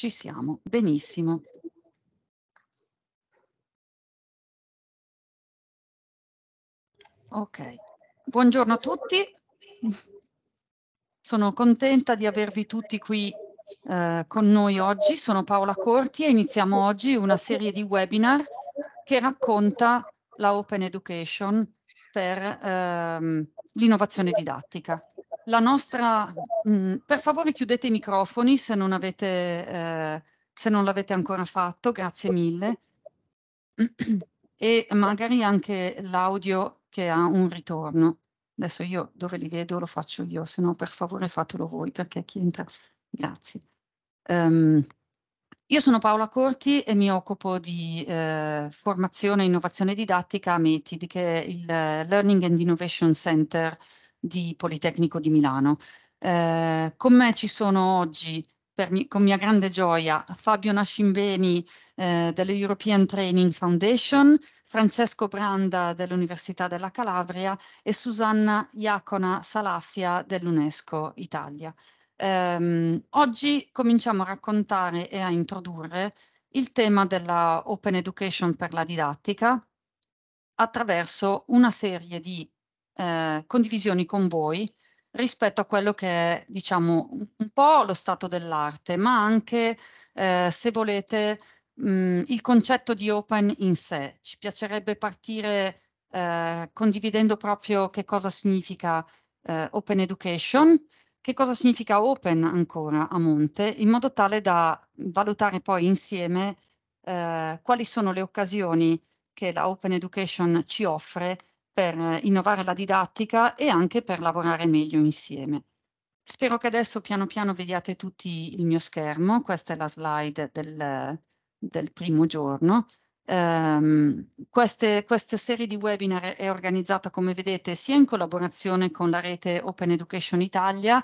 Ci siamo, benissimo. Ok, buongiorno a tutti. Sono contenta di avervi tutti qui eh, con noi oggi. Sono Paola Corti e iniziamo oggi una serie di webinar che racconta la Open Education per ehm, l'innovazione didattica la nostra... Mh, mm, per favore chiudete i microfoni se non, avete, eh, se non l'avete ancora fatto, grazie mille. E magari anche l'audio che ha un ritorno. Adesso io dove li vedo lo faccio io, se no per favore fatelo voi perché chi entra... Grazie. Um, io sono Paola Corti e mi occupo di eh, formazione e innovazione didattica a METID, che è il eh, Learning and Innovation Center di Politecnico di Milano. Eh, con me ci sono oggi, mi, con mia grande gioia, Fabio Nascimbeni eh, dell'European Training Foundation, Francesco Branda dell'Università della Calabria e Susanna Iacona Salaffia dell'UNESCO Italia. Eh, oggi cominciamo a raccontare e a introdurre il tema della Open Education per la didattica attraverso una serie di eh, condivisioni con voi rispetto a quello che è, diciamo, un po' lo stato dell'arte, ma anche, eh, se volete, mh, mm, il concetto di open in sé. Ci piacerebbe partire eh, condividendo proprio che cosa significa eh, open education, che cosa significa open ancora a monte, in modo tale da valutare poi insieme eh, quali sono le occasioni che la open education ci offre per eh, innovare la didattica e anche per lavorare meglio insieme. Spero che adesso piano piano vediate tutti il mio schermo, questa è la slide del, del primo giorno. Um, queste, questa serie di webinar è organizzata, come vedete, sia in collaborazione con la rete Open Education Italia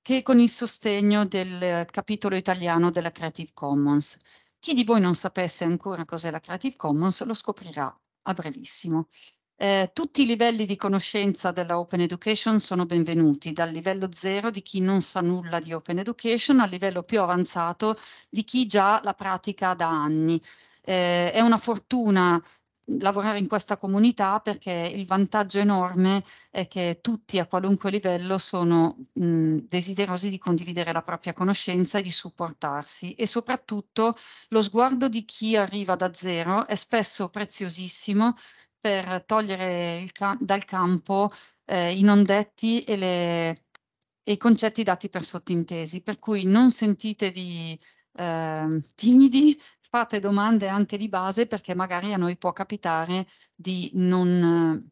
che con il sostegno del capitolo italiano della Creative Commons. Chi di voi non sapesse ancora cos'è la Creative Commons lo scoprirà a brevissimo. Eh, tutti i livelli di conoscenza della Open Education sono benvenuti, dal livello zero di chi non sa nulla di Open Education al livello più avanzato di chi già la pratica da anni. Eh, è una fortuna lavorare in questa comunità perché il vantaggio enorme è che tutti a qualunque livello sono mh, desiderosi di condividere la propria conoscenza e di supportarsi e soprattutto lo sguardo di chi arriva da zero è spesso preziosissimo per togliere ca dal campo eh, i non detti e, le, e, i concetti dati per sottintesi, per cui non sentitevi eh, timidi, fate domande anche di base perché magari a noi può capitare di non,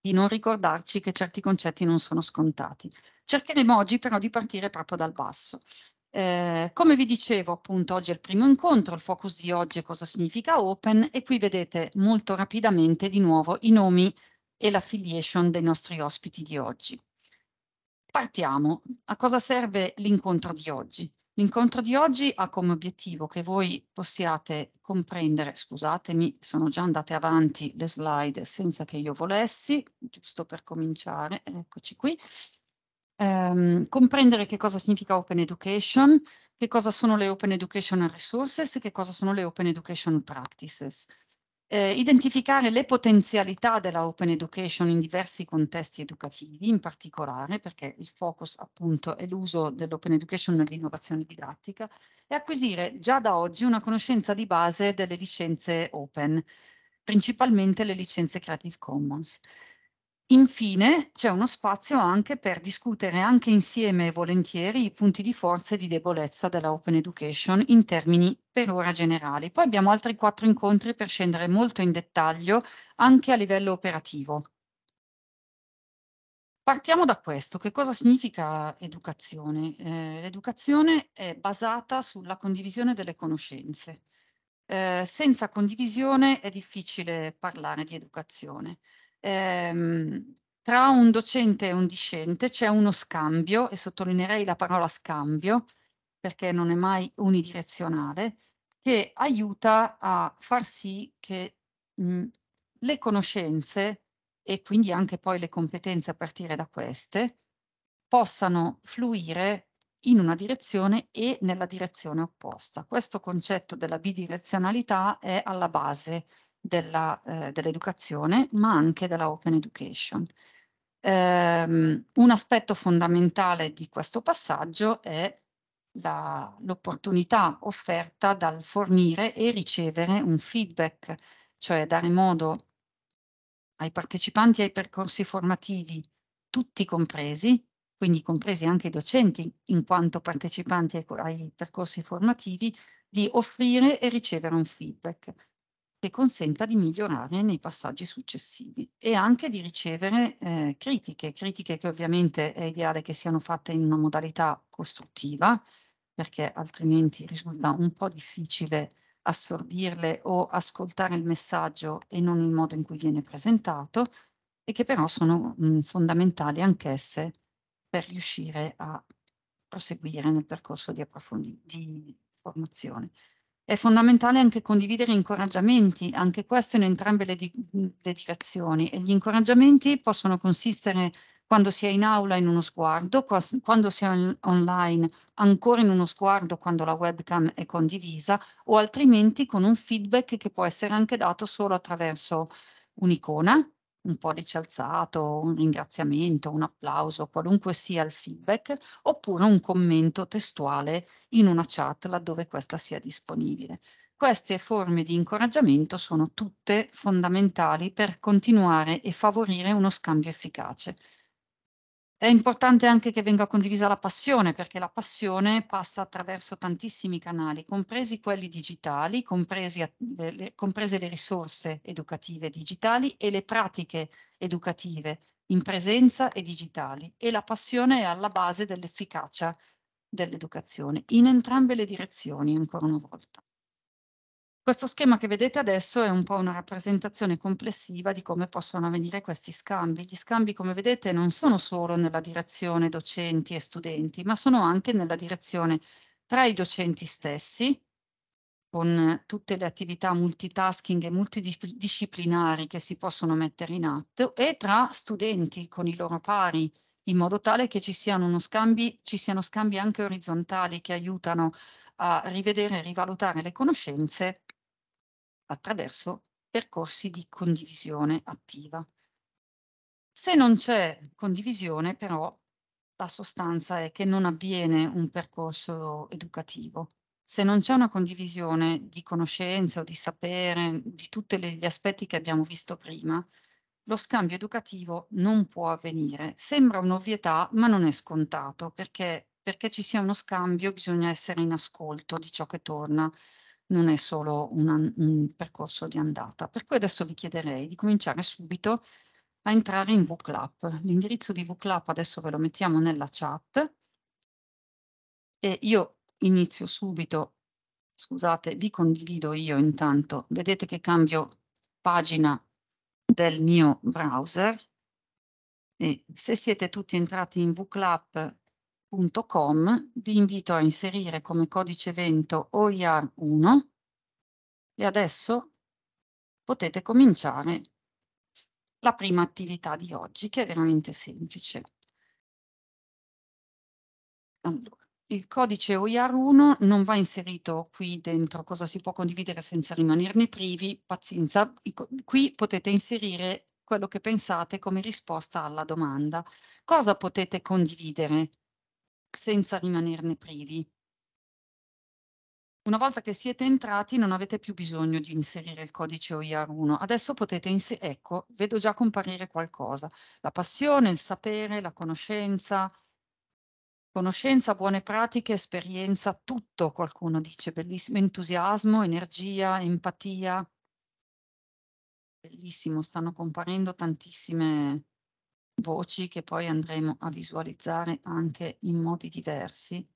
di non ricordarci che certi concetti non sono scontati. Cercheremo oggi però di partire proprio dal basso eh, come vi dicevo, appunto, oggi è il primo incontro, il focus di oggi è cosa significa Open e qui vedete molto rapidamente di nuovo i nomi e l'affiliation dei nostri ospiti di oggi. Partiamo. A cosa serve l'incontro di oggi? L'incontro di oggi ha come obiettivo che voi possiate comprendere, scusatemi, sono già andate avanti le slide senza che io volessi, giusto per cominciare, eccoci qui, ehm, comprendere che cosa significa open education, che cosa sono le open educational resources e che cosa sono le open education practices. Eh, identificare le potenzialità della open education in diversi contesti educativi, in particolare perché il focus appunto è l'uso dell'open education nell'innovazione didattica e acquisire già da oggi una conoscenza di base delle licenze open, principalmente le licenze Creative Commons. Infine c'è uno spazio anche per discutere anche insieme volentieri i punti di forza e di debolezza della Open Education in termini per ora generali. Poi abbiamo altri quattro incontri per scendere molto in dettaglio anche a livello operativo. Partiamo da questo, che cosa significa educazione? Eh, l'educazione è basata sulla condivisione delle conoscenze. Eh, senza condivisione è difficile parlare di educazione ehm, tra un docente e un discente c'è uno scambio, e sottolineerei la parola scambio, perché non è mai unidirezionale, che aiuta a far sì che mh, le conoscenze e quindi anche poi le competenze a partire da queste possano fluire in una direzione e nella direzione opposta. Questo concetto della bidirezionalità è alla base eh, dell'educazione, eh, dell ma anche della Open Education. Um, un aspetto fondamentale di questo passaggio è l'opportunità offerta dal fornire e ricevere un feedback, cioè dare modo ai partecipanti ai percorsi formativi, tutti compresi, quindi compresi anche i docenti in quanto partecipanti ai, ai percorsi formativi, di offrire e ricevere un feedback che consenta di migliorare nei passaggi successivi e anche di ricevere eh, critiche, critiche che ovviamente è ideale che siano fatte in una modalità costruttiva, perché altrimenti risulta un po' difficile assorbirle o ascoltare il messaggio e non il modo in cui viene presentato, e che però sono mh, mm, fondamentali anch'esse per riuscire a proseguire nel percorso di, approfondimento di formazione. È fondamentale anche condividere incoraggiamenti, anche questo in entrambe le, di le direzioni. E gli incoraggiamenti possono consistere quando si è in aula in uno sguardo, quando si è on online ancora in uno sguardo quando la webcam è condivisa o altrimenti con un feedback che può essere anche dato solo attraverso un'icona un pollice alzato, un ringraziamento, un applauso, qualunque sia il feedback, oppure un commento testuale in una chat laddove questa sia disponibile. Queste forme di incoraggiamento sono tutte fondamentali per continuare e favorire uno scambio efficace è importante anche che venga condivisa la passione, perché la passione passa attraverso tantissimi canali, compresi quelli digitali, compresi, le, comprese le risorse educative digitali e le pratiche educative in presenza e digitali. E la passione è alla base dell'efficacia dell'educazione, in entrambe le direzioni, ancora una volta. Questo schema che vedete adesso è un po' una rappresentazione complessiva di come possono avvenire questi scambi. Gli scambi, come vedete, non sono solo nella direzione docenti e studenti, ma sono anche nella direzione tra i docenti stessi, con tutte le attività multitasking e multidisciplinari che si possono mettere in atto, e tra studenti con i loro pari, in modo tale che ci siano, scambi, ci siano scambi anche orizzontali che aiutano a rivedere e rivalutare le conoscenze attraverso percorsi di condivisione attiva. Se non c'è condivisione, però, la sostanza è che non avviene un percorso educativo. Se non c'è una condivisione di conoscenza o di sapere, di tutti gli aspetti che abbiamo visto prima, lo scambio educativo non può avvenire. Sembra un'ovvietà, ma non è scontato, perché perché ci sia uno scambio bisogna essere in ascolto di ciò che torna non è solo una, un percorso di andata. Per cui adesso vi chiederei di cominciare subito a entrare in VClap. L'indirizzo di VClap adesso ve lo mettiamo nella chat e io inizio subito, scusate, vi condivido io intanto, vedete che cambio pagina del mio browser e se siete tutti entrati in VClap www.oiar.com vi invito a inserire come codice evento OIR1 e adesso potete cominciare la prima attività di oggi che è veramente semplice. Allora, il codice OIR1 non va inserito qui dentro cosa si può condividere senza rimanerne privi, pazienza, qui potete inserire quello che pensate come risposta alla domanda. Cosa potete condividere senza rimanerne privi. Una volta che siete entrati non avete più bisogno di inserire il codice OIR 1, adesso potete inserire, ecco, vedo già comparire qualcosa, la passione, il sapere, la conoscenza, conoscenza, buone pratiche, esperienza, tutto qualcuno dice, bellissimo, entusiasmo, energia, empatia, bellissimo, stanno comparendo tantissime, voci che poi andremo a visualizzare anche in modi diversi,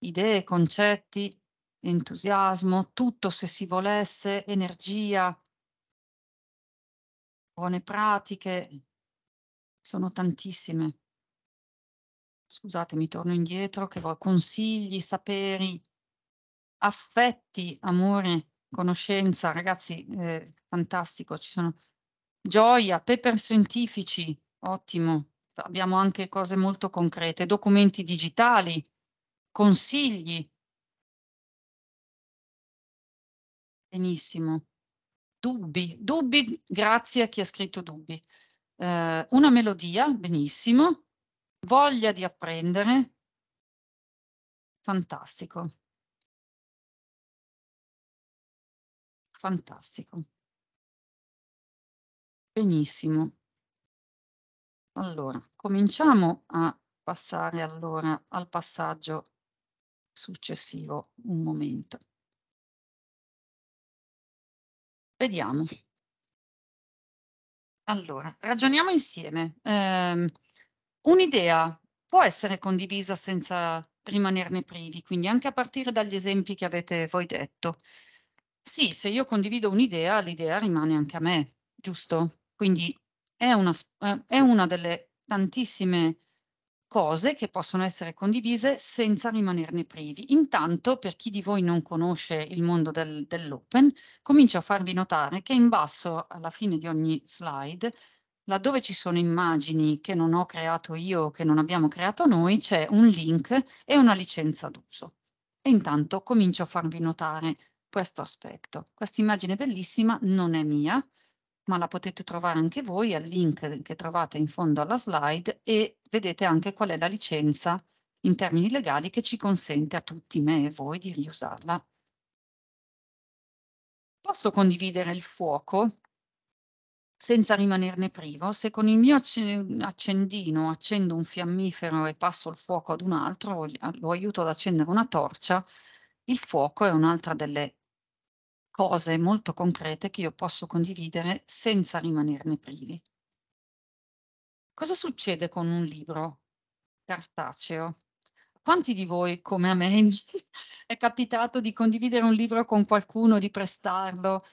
idee, concetti, entusiasmo, tutto se si volesse, energia, buone pratiche, sono tantissime. Scusatemi, torno indietro, che voi consigli, saperi, affetti, amore, conoscenza, ragazzi, eh, fantastico, ci sono Gioia, paper scientifici, ottimo. Abbiamo anche cose molto concrete, documenti digitali, consigli. Benissimo. Dubbi, dubbi, grazie a chi ha scritto dubbi. Eh, una melodia, benissimo. Voglia di apprendere, fantastico. Fantastico. Benissimo. Allora, cominciamo a passare allora al passaggio successivo un momento. Vediamo. Allora, ragioniamo insieme. Eh, Un'idea può essere condivisa senza rimanerne privi, quindi anche a partire dagli esempi che avete voi detto. Sì, se io condivido un'idea, l'idea rimane anche a me, giusto? Quindi è una, eh, è una delle tantissime cose che possono essere condivise senza rimanerne privi. Intanto, per chi di voi non conosce il mondo del, dell'open, comincio a farvi notare che in basso, alla fine di ogni slide, laddove ci sono immagini che non ho creato io o che non abbiamo creato noi, c'è un link e una licenza d'uso. E intanto comincio a farvi notare questo aspetto. Questa immagine bellissima non è mia, ma la potete trovare anche voi al link che trovate in fondo alla slide e vedete anche qual è la licenza in termini legali che ci consente a tutti, me e voi, di riusarla. Posso condividere il fuoco senza rimanerne privo? Se con il mio accendino accendo un fiammifero e passo il fuoco ad un altro, lo aiuto ad accendere una torcia, il fuoco è un'altra delle cose molto concrete che io posso condividere senza rimanerne privi. Cosa succede con un libro cartaceo? Quanti di voi, come a me, è capitato di condividere un libro con qualcuno, di prestarlo,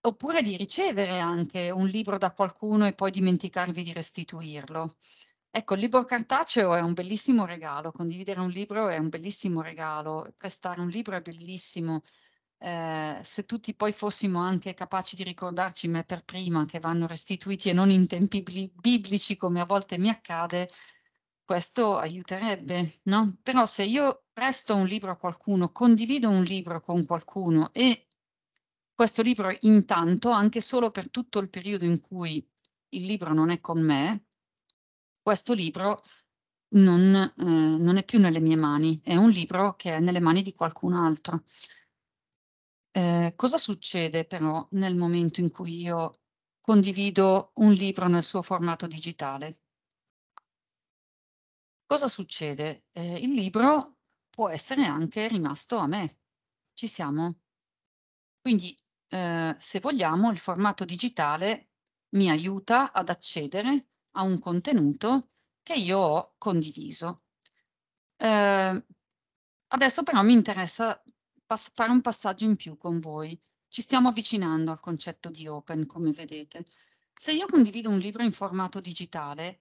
oppure di ricevere anche un libro da qualcuno e poi dimenticarvi di restituirlo? Ecco, il libro cartaceo è un bellissimo regalo, condividere un libro è un bellissimo regalo, prestare un libro è bellissimo, eh, se tutti poi fossimo anche capaci di ricordarci me per prima che vanno restituiti e non in tempi biblici come a volte mi accade, questo aiuterebbe, no? Però se io presto un libro a qualcuno, condivido un libro con qualcuno e questo libro intanto, anche solo per tutto il periodo in cui il libro non è con me, questo libro non, eh, non è più nelle mie mani, è un libro che è nelle mani di qualcun altro. Eh, cosa succede però nel momento in cui io condivido un libro nel suo formato digitale? Cosa succede? Eh, il libro può essere anche rimasto a me. Ci siamo? Quindi, eh, se vogliamo, il formato digitale mi aiuta ad accedere a un contenuto che io ho condiviso. Eh, adesso però mi interessa pass- fare un passaggio in più con voi. Ci stiamo avvicinando al concetto di open, come vedete. Se io condivido un libro in formato digitale,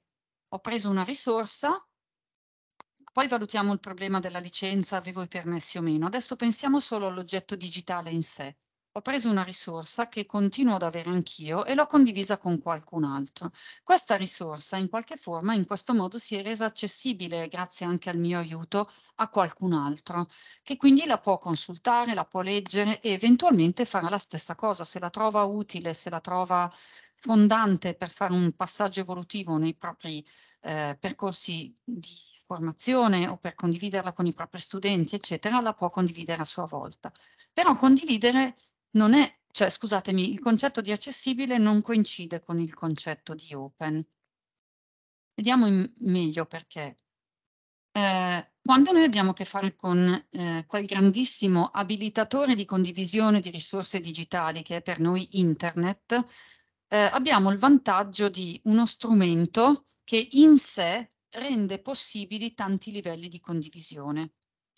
ho preso una risorsa, poi valutiamo il problema della licenza, avevo i permessi o meno. Adesso pensiamo solo all'oggetto digitale in sé ho preso una risorsa che continuo ad avere anch'io e l'ho condivisa con qualcun altro. Questa risorsa in qualche forma in questo modo si è resa accessibile grazie anche al mio aiuto a qualcun altro che quindi la può consultare, la può leggere e eventualmente farà la stessa cosa se la trova utile, se la trova fondante per fare un passaggio evolutivo nei propri eh, percorsi di formazione o per condividerla con i propri studenti, eccetera, la può condividere a sua volta. Però condividere non è, cioè scusatemi, il concetto di accessibile non coincide con il concetto di open. Vediamo meglio perché. Eh, quando noi abbiamo a che fare con eh, quel grandissimo abilitatore di condivisione di risorse digitali che è per noi internet, eh, abbiamo il vantaggio di uno strumento che in sé rende possibili tanti livelli di condivisione.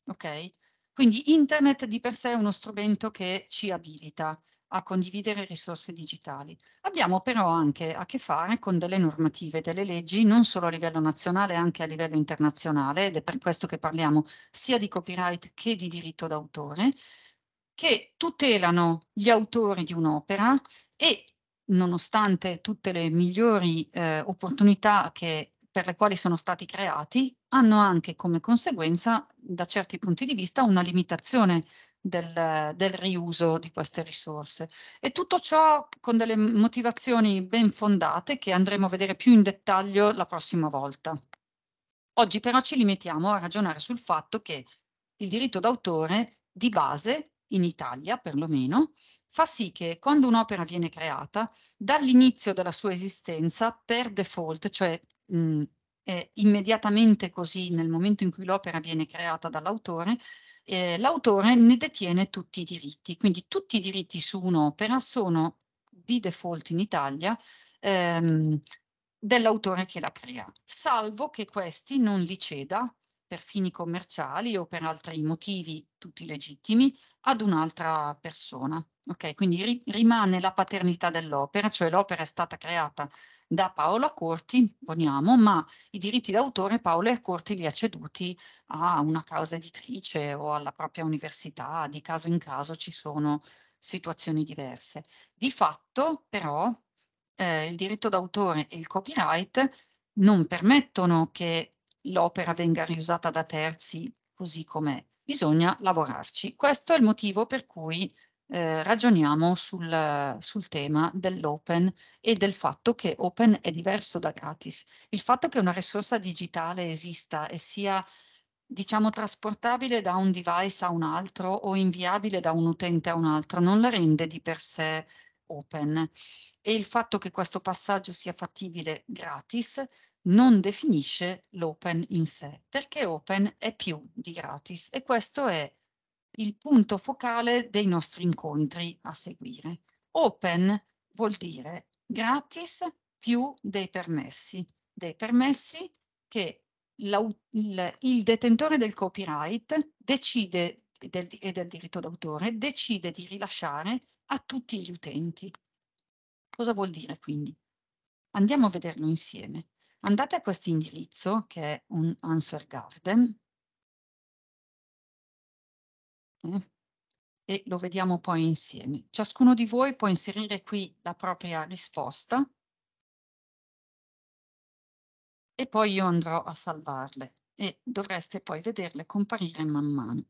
Okay? Quindi internet di per sé è uno strumento che ci abilita a condividere risorse digitali. Abbiamo però anche a che fare con delle normative, delle leggi, non solo a livello nazionale, anche a livello internazionale, ed è per questo che parliamo sia di copyright che di diritto d'autore, che tutelano gli autori di un'opera e nonostante tutte le migliori eh, opportunità che, per le quali sono stati creati, hanno anche come conseguenza, da certi punti di vista, una limitazione del, del, riuso di queste risorse. E tutto ciò con delle motivazioni ben fondate che andremo a vedere più in dettaglio la prossima volta. Oggi però ci limitiamo a ragionare sul fatto che il diritto d'autore di base, in Italia perlomeno, fa sì che quando un'opera viene creata, dall'inizio della sua esistenza, per default, cioè mh, eh, immediatamente così nel momento in cui l'opera viene creata dall'autore, eh, l'autore ne detiene tutti i diritti, quindi tutti i diritti su un'opera sono di default in Italia ehm, dell'autore che la crea, salvo che questi non li ceda per fini commerciali o per altri motivi tutti legittimi ad un'altra persona. Okay? Quindi ri rimane la paternità dell'opera, cioè l'opera è stata creata da Paolo Accorti, poniamo, ma i diritti d'autore Paolo Accorti li ha ceduti a una causa editrice o alla propria università, di caso in caso ci sono situazioni diverse. Di fatto, però, eh, il diritto d'autore e il copyright non permettono che l'opera venga riusata da terzi così com'è bisogna lavorarci. Questo è il motivo per cui eh, ragioniamo sul, sul tema dell'open e del fatto che open è diverso da gratis. Il fatto che una risorsa digitale esista e sia diciamo trasportabile da un device a un altro o inviabile da un utente a un altro non la rende di per sé open e il fatto che questo passaggio sia fattibile gratis non definisce l'open in sé, perché open è più di gratis e questo è il punto focale dei nostri incontri a seguire. Open vuol dire gratis più dei permessi, dei permessi che il, detentore del copyright decide del, e del diritto d'autore decide di rilasciare a tutti gli utenti. Cosa vuol dire quindi? Andiamo a vederlo insieme andate a questo indirizzo che è un answer garden eh, e lo vediamo poi insieme. Ciascuno di voi può inserire qui la propria risposta e poi io andrò a salvarle e dovreste poi vederle comparire man mano.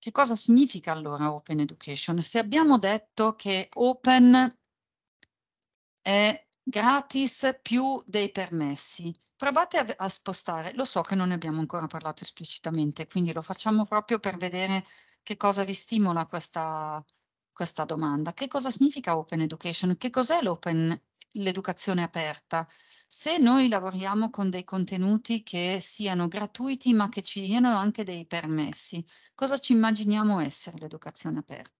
Che cosa significa allora Open Education? Se abbiamo detto che Open è gratis più dei permessi. Provate a, a, spostare, lo so che non ne abbiamo ancora parlato esplicitamente, quindi lo facciamo proprio per vedere che cosa vi stimola questa, questa domanda. Che cosa significa Open Education? Che cos'è l'educazione aperta? Se noi lavoriamo con dei contenuti che siano gratuiti ma che ci diano anche dei permessi, cosa ci immaginiamo essere l'educazione aperta?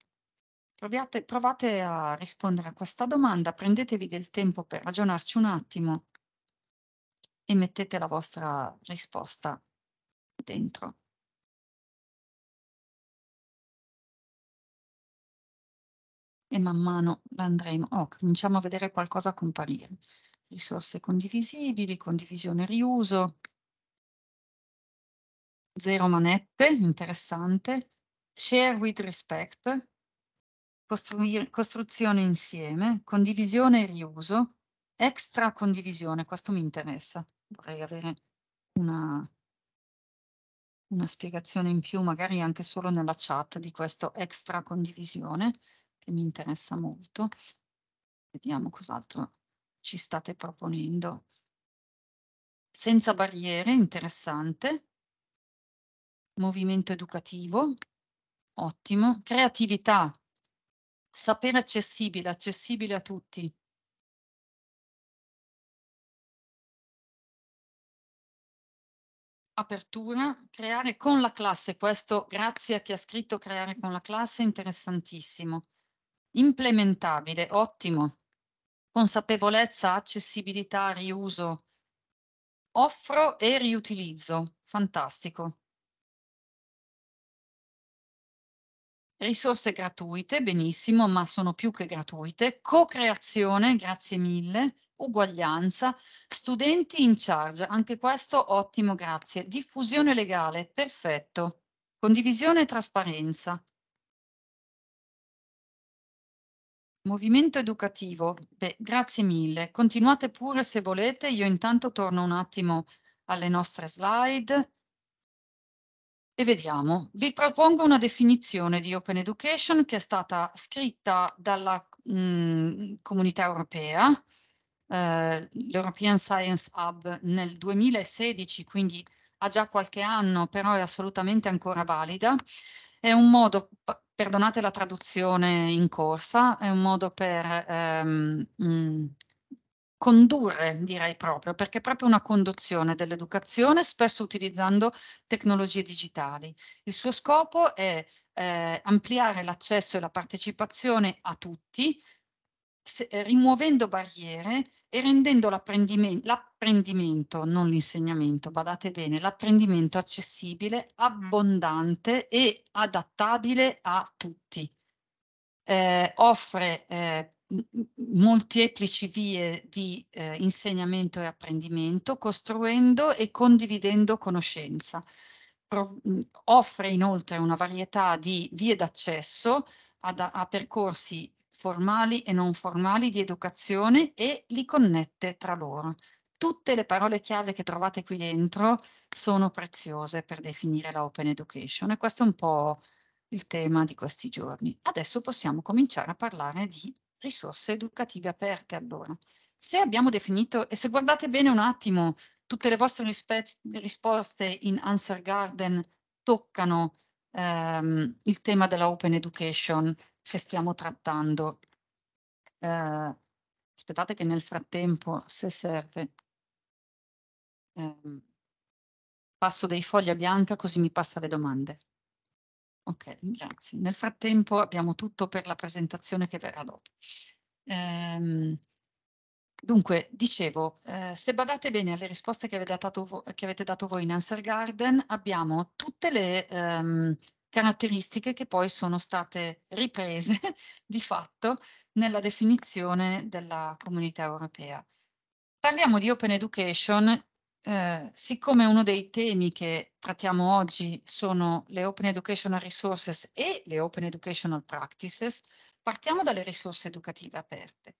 Proviate, provate a rispondere a questa domanda, prendetevi del tempo per ragionarci un attimo e mettete la vostra risposta dentro. E man mano la andremo, oh, cominciamo a vedere qualcosa comparire. Risorse condivisibili, condivisione e riuso, zero manette, interessante, share with respect, costruzione insieme, condivisione e riuso, extra condivisione, questo mi interessa, vorrei avere una, una spiegazione in più, magari anche solo nella chat di questo extra condivisione, che mi interessa molto. Vediamo cos'altro ci state proponendo. Senza barriere, interessante. Movimento educativo, ottimo. Creatività, sapere accessibile, accessibile a tutti. Apertura, creare con la classe, questo grazie a chi ha scritto creare con la classe, interessantissimo. Implementabile, ottimo. Consapevolezza, accessibilità, riuso. Offro e riutilizzo, fantastico. risorse gratuite, benissimo, ma sono più che gratuite, co-creazione, grazie mille, uguaglianza, studenti in charge, anche questo ottimo, grazie, diffusione legale, perfetto, condivisione e trasparenza. Movimento educativo, beh, grazie mille, continuate pure se volete, io intanto torno un attimo alle nostre slide. E vediamo. Vi propongo una definizione di Open Education che è stata scritta dalla mh, mm, comunità europea, eh, l'European Science Hub, nel 2016, quindi ha già qualche anno, però è assolutamente ancora valida. È un modo, perdonate la traduzione in corsa, è un modo per ehm, mh, mm, condurre, direi proprio, perché è proprio una conduzione dell'educazione, spesso utilizzando tecnologie digitali. Il suo scopo è eh, ampliare l'accesso e la partecipazione a tutti, se, eh, rimuovendo barriere e rendendo l'apprendimento, non l'insegnamento, badate bene, l'apprendimento accessibile, abbondante e adattabile a tutti. Eh, offre eh, molteplici vie di eh, insegnamento e apprendimento, costruendo e condividendo conoscenza. Pro offre inoltre una varietà di vie d'accesso a percorsi formali e non formali di educazione e li connette tra loro. Tutte le parole chiave che trovate qui dentro sono preziose per definire la Open Education e questo è un po' il tema di questi giorni. Adesso possiamo cominciare a parlare di risorse educative aperte allora. Se abbiamo definito, e se guardate bene un attimo, tutte le vostre risposte in Answer Garden toccano ehm, il tema della Open Education che stiamo trattando. Eh, aspettate che nel frattempo, se serve, ehm, passo dei fogli a bianca così mi passa le domande. Ok, grazie. Nel frattempo abbiamo tutto per la presentazione che verrà dopo. Ehm, dunque, dicevo, eh, se badate bene alle risposte che avete dato, che avete dato voi in Answer Garden, abbiamo tutte le ehm, caratteristiche che poi sono state riprese di fatto nella definizione della comunità europea. Parliamo di Open Education eh, siccome uno dei temi che trattiamo oggi sono le Open Educational Resources e le Open Educational Practices, partiamo dalle risorse educative aperte.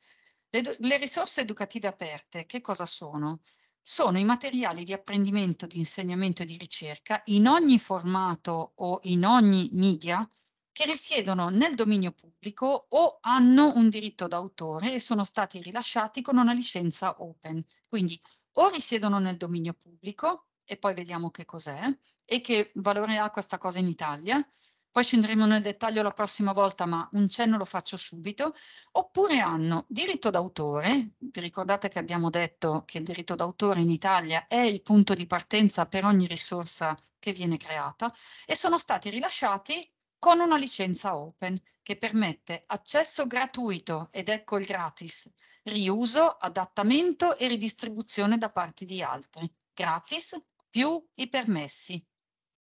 Le, le risorse educative aperte che cosa sono? Sono i materiali di apprendimento, di insegnamento e di ricerca in ogni formato o in ogni media che risiedono nel dominio pubblico o hanno un diritto d'autore e sono stati rilasciati con una licenza open, quindi o risiedono nel dominio pubblico, e poi vediamo che cos'è, e che valore ha questa cosa in Italia, poi scenderemo nel dettaglio la prossima volta, ma un cenno lo faccio subito, oppure hanno diritto d'autore, vi ricordate che abbiamo detto che il diritto d'autore in Italia è il punto di partenza per ogni risorsa che viene creata, e sono stati rilasciati con una licenza open che permette accesso gratuito, ed ecco il gratis, riuso, adattamento e ridistribuzione da parte di altri, gratis più i permessi.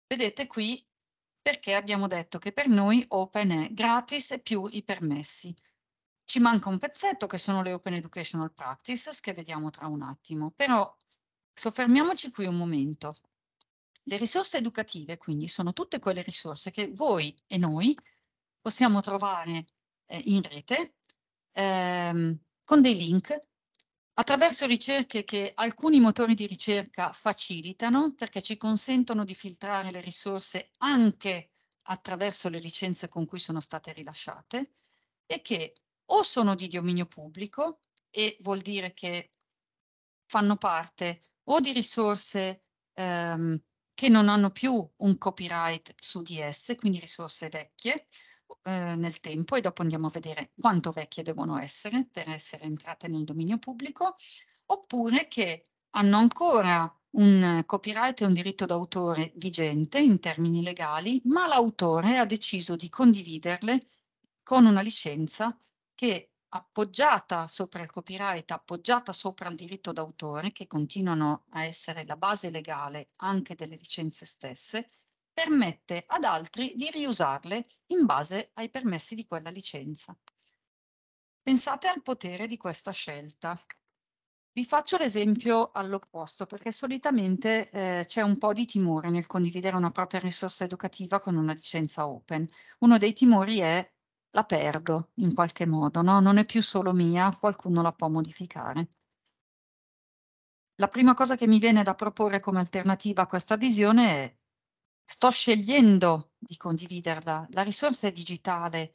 Vedete qui perché abbiamo detto che per noi open è gratis più i permessi. Ci manca un pezzetto che sono le Open Educational Practices che vediamo tra un attimo, però soffermiamoci qui un momento. Le risorse educative quindi sono tutte quelle risorse che voi e noi possiamo trovare eh, in rete ehm, con dei link attraverso ricerche che alcuni motori di ricerca facilitano perché ci consentono di filtrare le risorse anche attraverso le licenze con cui sono state rilasciate e che o sono di dominio pubblico e vuol dire che fanno parte o di risorse ehm, che non hanno più un copyright su di esse, quindi risorse vecchie, eh, nel tempo e dopo andiamo a vedere quanto vecchie devono essere per essere entrate nel dominio pubblico, oppure che hanno ancora un copyright e un diritto d'autore vigente in termini legali, ma l'autore ha deciso di condividerle con una licenza che appoggiata sopra il copyright, appoggiata sopra il diritto d'autore, che continuano a essere la base legale anche delle licenze stesse, permette ad altri di riusarle in base ai permessi di quella licenza. Pensate al potere di questa scelta. Vi faccio l'esempio all'opposto perché solitamente eh, c'è un po' di timore nel condividere una propria risorsa educativa con una licenza open. Uno dei timori è la perdo in qualche modo, no? non è più solo mia, qualcuno la può modificare. La prima cosa che mi viene da proporre come alternativa a questa visione è sto scegliendo di condividerla. La risorsa è digitale,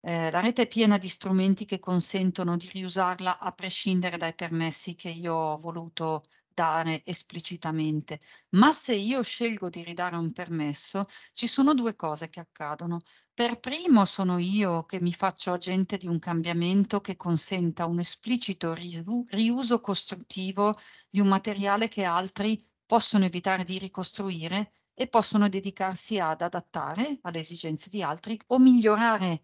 eh, la rete è piena di strumenti che consentono di riusarla a prescindere dai permessi che io ho voluto dare esplicitamente. Ma se io scelgo di ridare un permesso, ci sono due cose che accadono. Per primo sono io che mi faccio agente di un cambiamento che consenta un esplicito riuso costruttivo di un materiale che altri possono evitare di ricostruire e possono dedicarsi ad adattare alle esigenze di altri o migliorare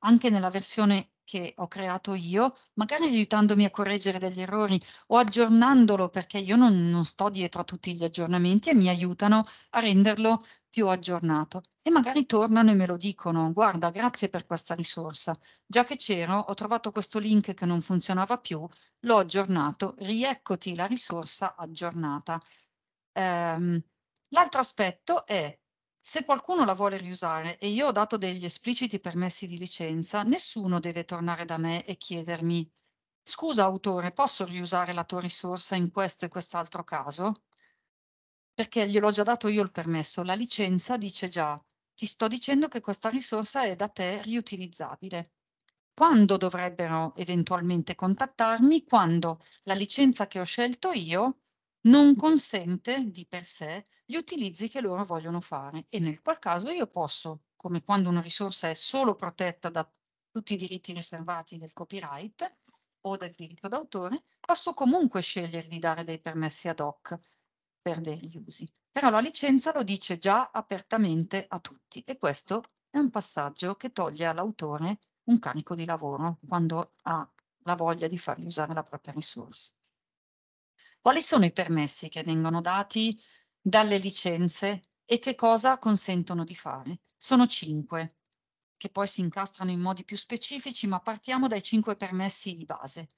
anche nella versione che ho creato io, magari aiutandomi a correggere degli errori o aggiornandolo perché io non, non, sto dietro a tutti gli aggiornamenti e mi aiutano a renderlo più aggiornato. E magari tornano e me lo dicono, guarda, grazie per questa risorsa. Già che c'ero, ho trovato questo link che non funzionava più, l'ho aggiornato, rieccoti la risorsa aggiornata. Um, L'altro aspetto è se qualcuno la vuole riusare e io ho dato degli espliciti permessi di licenza, nessuno deve tornare da me e chiedermi scusa autore, posso riusare la tua risorsa in questo e quest'altro caso? Perché gliel'ho già dato io il permesso, la licenza dice già ti sto dicendo che questa risorsa è da te riutilizzabile. Quando dovrebbero eventualmente contattarmi? Quando la licenza che ho scelto io non consente di per sé gli utilizzi che loro vogliono fare e nel qual caso io posso, come quando una risorsa è solo protetta da tutti i diritti riservati del copyright o del diritto d'autore, posso comunque scegliere di dare dei permessi ad hoc per dei riusi. Però la licenza lo dice già apertamente a tutti e questo è un passaggio che toglie all'autore un carico di lavoro quando ha la voglia di fargli usare la propria risorsa. Quali sono i permessi che vengono dati dalle licenze e che cosa consentono di fare? Sono cinque, che poi si incastrano in modi più specifici, ma partiamo dai cinque permessi di base.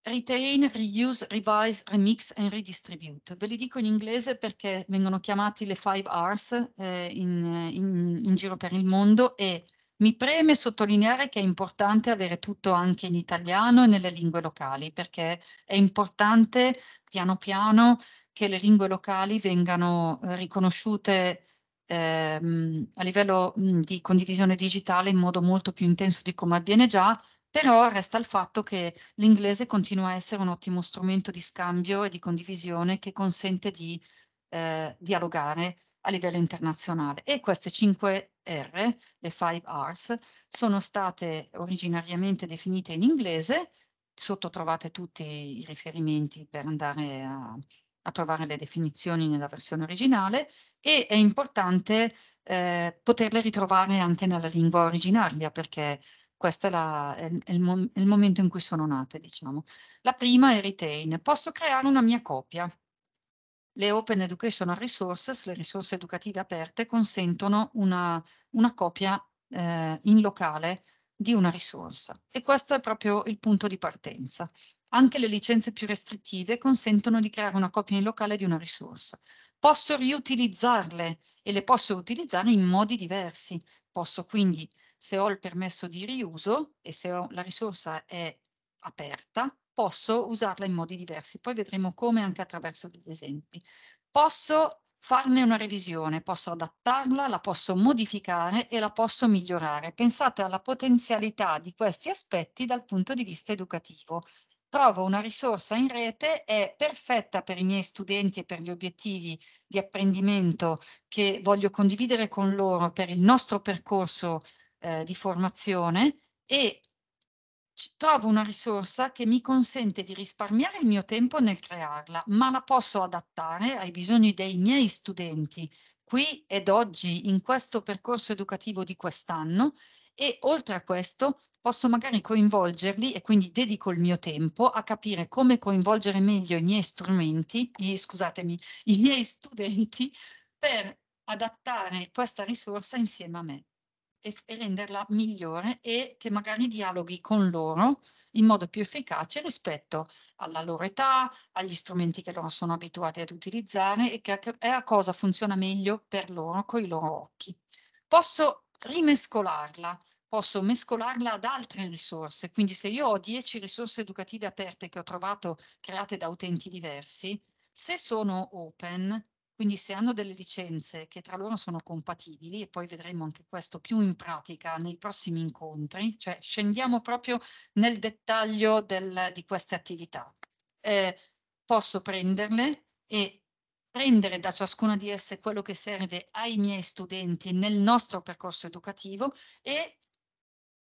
Retain, reuse, revise, remix and redistribute. Ve li dico in inglese perché vengono chiamati le 5 Rs eh, in, in, in, giro per il mondo e mi preme sottolineare che è importante avere tutto anche in italiano e nelle lingue locali, perché è importante piano piano che le lingue locali vengano eh, riconosciute ehm, a livello mm, di condivisione digitale in modo molto più intenso di come avviene già, però resta il fatto che l'inglese continua a essere un ottimo strumento di scambio e di condivisione che consente di eh, dialogare a livello internazionale. E queste cinque R, le 5 Rs, sono state originariamente definite in inglese, sotto trovate tutti i riferimenti per andare a, a trovare le definizioni nella versione originale e è importante eh, poterle ritrovare anche nella lingua originaria perché questo è, la, è, il, è, il momento in cui sono nate, diciamo. La prima è retain, posso creare una mia copia, le Open Educational Resources, le risorse educative aperte, consentono una, una copia eh, in locale di una risorsa e questo è proprio il punto di partenza. Anche le licenze più restrittive consentono di creare una copia in locale di una risorsa. Posso riutilizzarle e le posso utilizzare in modi diversi. Posso quindi, se ho il permesso di riuso e se ho, la risorsa è aperta, posso usarla in modi diversi, poi vedremo come anche attraverso degli esempi. Posso farne una revisione, posso adattarla, la posso modificare e la posso migliorare. Pensate alla potenzialità di questi aspetti dal punto di vista educativo. Trovo una risorsa in rete, è perfetta per i miei studenti e per gli obiettivi di apprendimento che voglio condividere con loro per il nostro percorso eh, di formazione e trovo una risorsa che mi consente di risparmiare il mio tempo nel crearla, ma la posso adattare ai bisogni dei miei studenti qui ed oggi in questo percorso educativo di quest'anno e oltre a questo posso magari coinvolgerli e quindi dedico il mio tempo a capire come coinvolgere meglio i miei strumenti, i, scusatemi, i miei studenti per adattare questa risorsa insieme a me e, e renderla migliore e che magari dialoghi con loro in modo più efficace rispetto alla loro età, agli strumenti che loro sono abituati ad utilizzare e che a cosa funziona meglio per loro con i loro occhi. Posso rimescolarla, posso mescolarla ad altre risorse, quindi se io ho 10 risorse educative aperte che ho trovato create da utenti diversi, se sono open quindi se hanno delle licenze che tra loro sono compatibili, e poi vedremo anche questo più in pratica nei prossimi incontri, cioè scendiamo proprio nel dettaglio del, di queste attività. Eh, posso prenderle e prendere da ciascuna di esse quello che serve ai miei studenti nel nostro percorso educativo e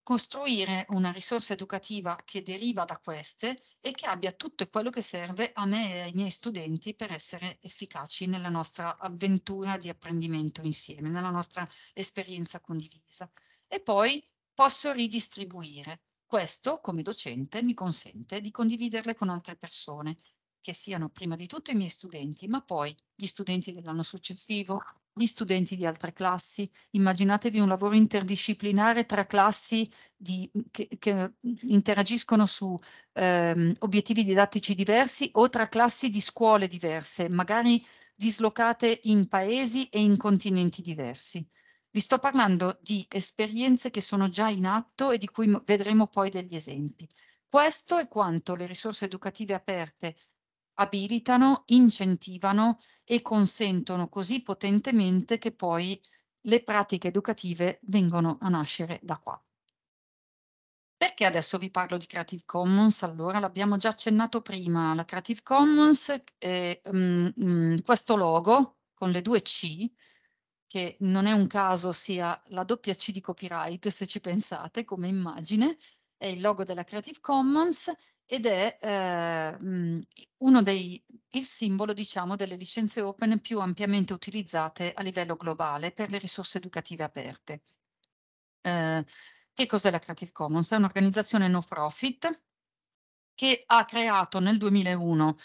costruire una risorsa educativa che deriva da queste e che abbia tutto quello che serve a me e ai miei studenti per essere efficaci nella nostra avventura di apprendimento insieme, nella nostra esperienza condivisa. E poi posso ridistribuire. Questo, come docente, mi consente di condividerle con altre persone, che siano prima di tutto i miei studenti, ma poi gli studenti dell'anno successivo, gli studenti di altre classi. Immaginatevi un lavoro interdisciplinare tra classi di, che, che, interagiscono su ehm, obiettivi didattici diversi o tra classi di scuole diverse, magari dislocate in paesi e in continenti diversi. Vi sto parlando di esperienze che sono già in atto e di cui vedremo poi degli esempi. Questo è quanto le risorse educative aperte abilitano, incentivano e consentono così potentemente che poi le pratiche educative vengono a nascere da qua. Perché adesso vi parlo di Creative Commons? Allora, l'abbiamo già accennato prima, la Creative Commons, eh, mh, mm, mh, mm, questo logo con le due C, che non è un caso sia la doppia C di copyright, se ci pensate, come immagine, è il logo della Creative Commons ed è eh, uno dei, il simbolo diciamo, delle licenze open più ampiamente utilizzate a livello globale per le risorse educative aperte. Eh, che cos'è la Creative Commons? È un'organizzazione no profit che ha creato nel 2001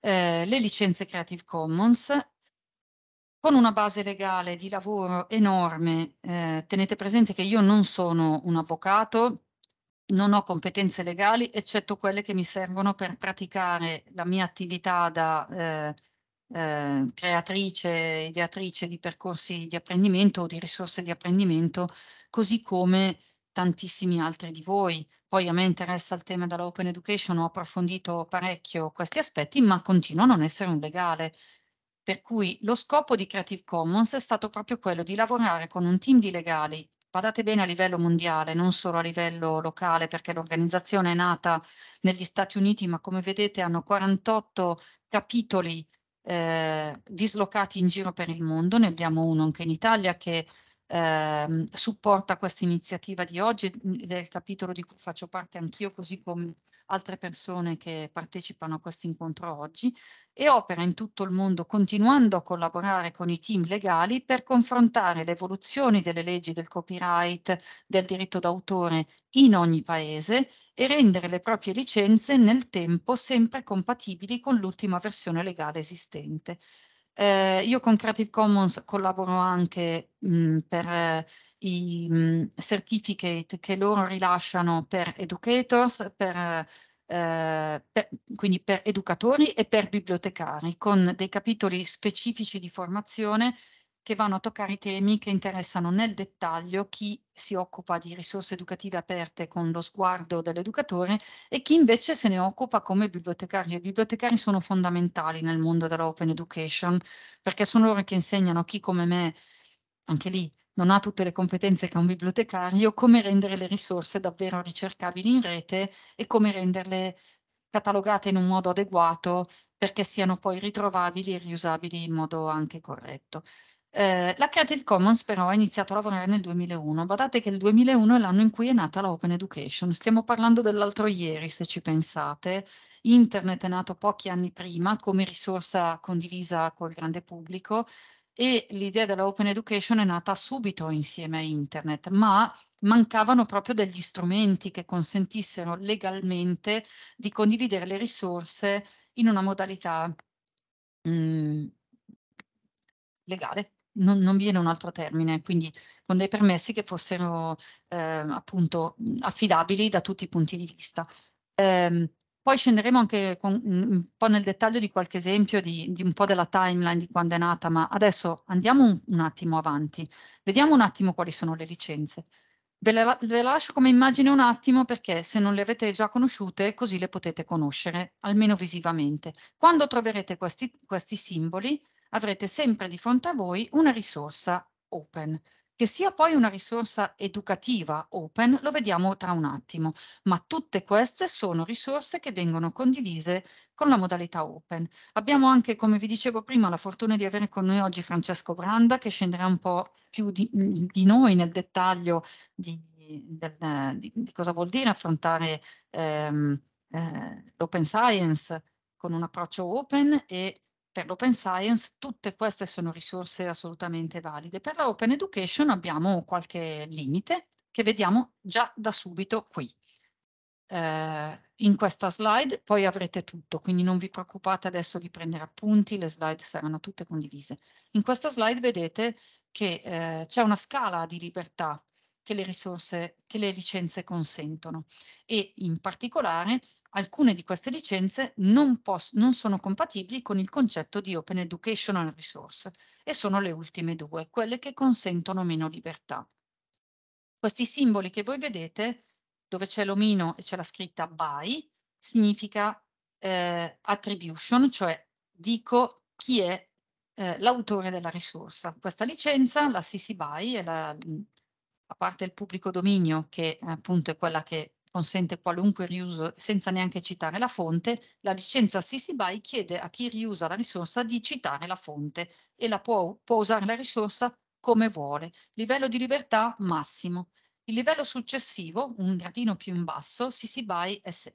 eh, le licenze Creative Commons con una base legale di lavoro enorme. Eh, tenete presente che io non sono un avvocato, non ho competenze legali eccetto quelle che mi servono per praticare la mia attività da eh, eh, creatrice, ideatrice di percorsi di apprendimento o di risorse di apprendimento, così come tantissimi altri di voi. Poi a me interessa il tema dell'open education, ho approfondito parecchio questi aspetti, ma continuo a non essere un legale. Per cui lo scopo di Creative Commons è stato proprio quello di lavorare con un team di legali badate bene a livello mondiale, non solo a livello locale, perché l'organizzazione è nata negli Stati Uniti, ma come vedete hanno 48 capitoli eh, dislocati in giro per il mondo, ne abbiamo uno anche in Italia che eh, supporta questa iniziativa di oggi, del capitolo di cui faccio parte anch'io, così come altre persone che partecipano a questo incontro oggi e opera in tutto il mondo continuando a collaborare con i team legali per confrontare le evoluzioni delle leggi del copyright, del diritto d'autore in ogni paese e rendere le proprie licenze nel tempo sempre compatibili con l'ultima versione legale esistente. Eh, io con Creative Commons collaboro anche mh, mm, per eh, i mh, mm, certificate che loro rilasciano per educators, per, eh, per, quindi per educatori e per bibliotecari, con dei capitoli specifici di formazione che vanno a toccare i temi che interessano nel dettaglio chi si occupa di risorse educative aperte con lo sguardo dell'educatore e chi invece se ne occupa come bibliotecario. I bibliotecari sono fondamentali nel mondo dell'open education perché sono loro che insegnano a chi come me, anche lì, non ha tutte le competenze che ha un bibliotecario, come rendere le risorse davvero ricercabili in rete e come renderle catalogate in un modo adeguato perché siano poi ritrovabili e riusabili in modo anche corretto. Eh, la Creative Commons però ha iniziato a lavorare nel 2001. Guardate che il 2001 è l'anno in cui è nata la Open Education. Stiamo parlando dell'altro ieri, se ci pensate. Internet è nato pochi anni prima come risorsa condivisa col grande pubblico e l'idea della Open Education è nata subito insieme a Internet, ma mancavano proprio degli strumenti che consentissero legalmente di condividere le risorse in una modalità mh, mm, legale non, non, viene un altro termine, quindi con dei permessi che fossero eh, appunto affidabili da tutti i punti di vista. Eh, poi scenderemo anche con, un po' nel dettaglio di qualche esempio di, di, un po' della timeline di quando è nata, ma adesso andiamo un, un attimo avanti, vediamo un attimo quali sono le licenze. Ve le, ve lascio come immagine un attimo perché se non le avete già conosciute così le potete conoscere, almeno visivamente. Quando troverete questi, questi simboli avrete sempre di fronte a voi una risorsa open che sia poi una risorsa educativa open lo vediamo tra un attimo, ma tutte queste sono risorse che vengono condivise con la modalità open. Abbiamo anche, come vi dicevo prima, la fortuna di avere con noi oggi Francesco Branda che scenderà un po' più di, di noi nel dettaglio di, del, di, di, cosa vuol dire affrontare ehm, eh, l'open science con un approccio open e per l'open science tutte queste sono risorse assolutamente valide. Per la open education abbiamo qualche limite che vediamo già da subito qui. Eh, in questa slide poi avrete tutto, quindi non vi preoccupate adesso di prendere appunti, le slide saranno tutte condivise. In questa slide vedete che eh, c'è una scala di libertà che le risorse, che le licenze consentono e in particolare alcune di queste licenze non, non sono compatibili con il concetto di Open Educational Resource e sono le ultime due, quelle che consentono meno libertà. Questi simboli che voi vedete, dove c'è l'omino e c'è la scritta by, significa eh, attribution, cioè dico chi è eh, l'autore della risorsa. Questa licenza, la CC BY, è la a parte il pubblico dominio, che appunto è quella che consente qualunque riuso senza neanche citare la fonte, la licenza CC BY chiede a chi riusa la risorsa di citare la fonte e la può, può usare la risorsa come vuole. Livello di libertà massimo. Il livello successivo, un gradino più in basso, CC BY SA.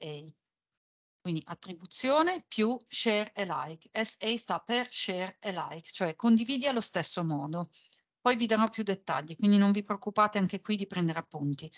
Quindi attribuzione più share alike. SA sta per share alike, cioè condividi allo stesso modo. Poi vi darò più dettagli, quindi non vi preoccupate anche qui di prendere appunti.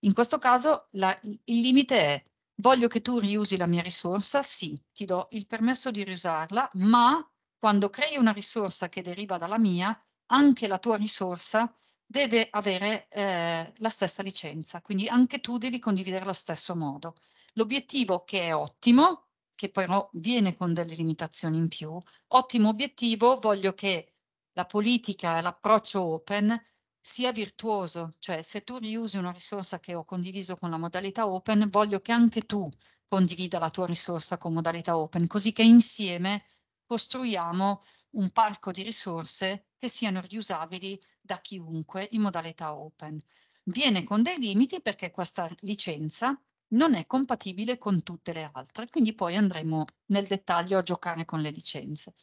In questo caso la, il limite è voglio che tu riusi la mia risorsa, sì, ti do il permesso di riusarla, ma quando crei una risorsa che deriva dalla mia, anche la tua risorsa deve avere eh, la stessa licenza, quindi anche tu devi condividere lo stesso modo. L'obiettivo che è ottimo, che però viene con delle limitazioni in più, ottimo obiettivo, voglio che la politica, l'approccio open sia virtuoso, cioè se tu riusi una risorsa che ho condiviso con la modalità open, voglio che anche tu condivida la tua risorsa con modalità open, così che insieme costruiamo un parco di risorse che siano riusabili da chiunque in modalità open. Viene con dei limiti perché questa licenza non è compatibile con tutte le altre, quindi poi andremo nel dettaglio a giocare con le licenze.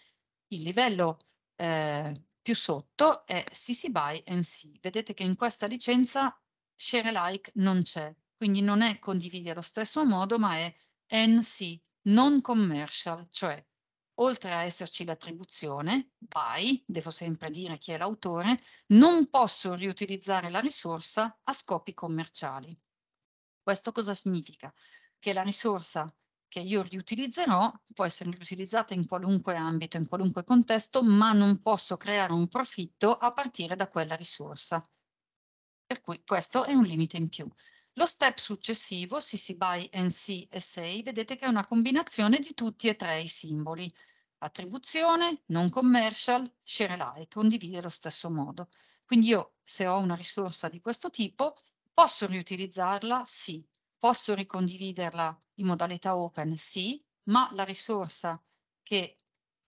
Il livello eh, più sotto è CC BY NC. Vedete che in questa licenza share alike non c'è, quindi non è condividi allo stesso modo, ma è NC, non commercial, cioè oltre a esserci l'attribuzione, by, devo sempre dire chi è l'autore, non posso riutilizzare la risorsa a scopi commerciali. Questo cosa significa? Che la risorsa che io riutilizzerò, può essere riutilizzata in qualunque ambito, in qualunque contesto, ma non posso creare un profitto a partire da quella risorsa. Per cui questo è un limite in più. Lo step successivo, CC BY NC e vedete che è una combinazione di tutti e tre i simboli. Attribuzione, non commercial, share alike, condivide allo stesso modo. Quindi io, se ho una risorsa di questo tipo, posso riutilizzarla? Sì. Posso ricondividerla in modalità open? Sì, ma la risorsa che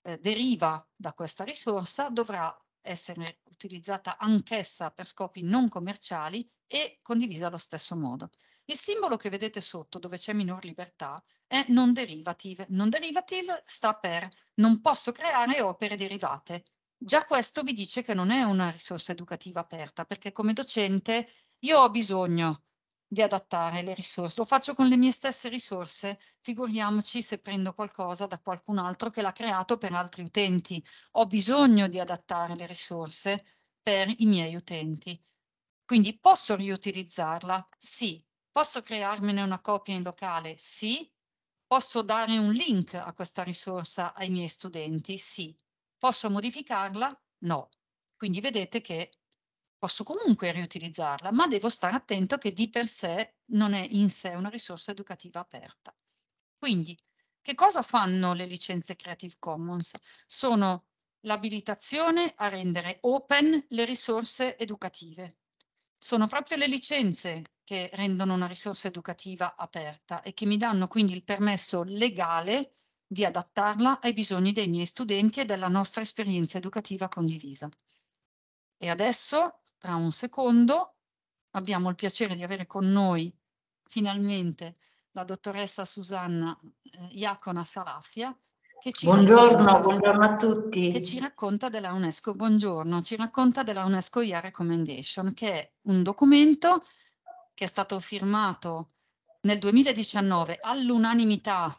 eh, deriva da questa risorsa dovrà essere utilizzata anch'essa per scopi non commerciali e condivisa allo stesso modo. Il simbolo che vedete sotto, dove c'è minor libertà, è non derivative. Non derivative sta per non posso creare opere derivate. Già questo vi dice che non è una risorsa educativa aperta, perché come docente io ho bisogno di adattare le risorse. Lo faccio con le mie stesse risorse, figuriamoci se prendo qualcosa da qualcun altro che l'ha creato per altri utenti. Ho bisogno di adattare le risorse per i miei utenti. Quindi posso riutilizzarla? Sì. Posso crearmene una copia in locale? Sì. Posso dare un link a questa risorsa ai miei studenti? Sì. Posso modificarla? No. Quindi vedete che posso comunque riutilizzarla, ma devo stare attento che di per sé non è in sé una risorsa educativa aperta. Quindi, che cosa fanno le licenze Creative Commons? Sono l'abilitazione a rendere open le risorse educative. Sono proprio le licenze che rendono una risorsa educativa aperta e che mi danno quindi il permesso legale di adattarla ai bisogni dei miei studenti e della nostra esperienza educativa condivisa. E adesso tra un secondo abbiamo il piacere di avere con noi finalmente la dottoressa Susanna eh, Iacona Sarafia. Che ci buongiorno, racconta, buongiorno a tutti. Che ci racconta della UNESCO, buongiorno, ci racconta della UNESCO IA Recommendation, che è un documento che è stato firmato nel 2019 all'unanimità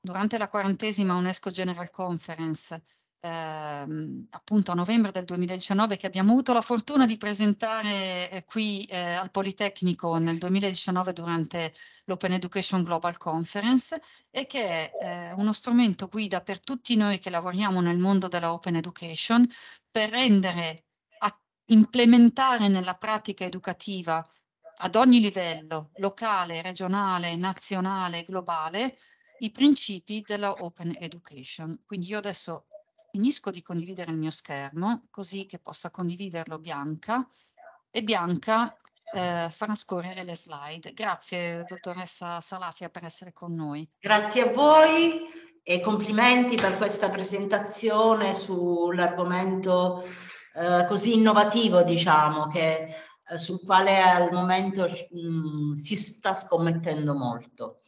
durante la quarantesima UNESCO General Conference ehm, appunto a novembre del 2019 che abbiamo avuto la fortuna di presentare eh, qui eh, al Politecnico nel 2019 durante l'Open Education Global Conference e che è eh, uno strumento guida per tutti noi che lavoriamo nel mondo della Open Education per rendere, implementare nella pratica educativa ad ogni livello, locale, regionale, nazionale, globale, i principi della Open Education. Quindi io adesso Finisco di condividere il mio schermo così che possa condividerlo Bianca e Bianca eh, farà scorrere le slide. Grazie dottoressa Salafia per essere con noi. Grazie a voi e complimenti per questa presentazione sull'argomento eh, così innovativo diciamo che eh, sul quale al momento mh, mm, si sta scommettendo molto.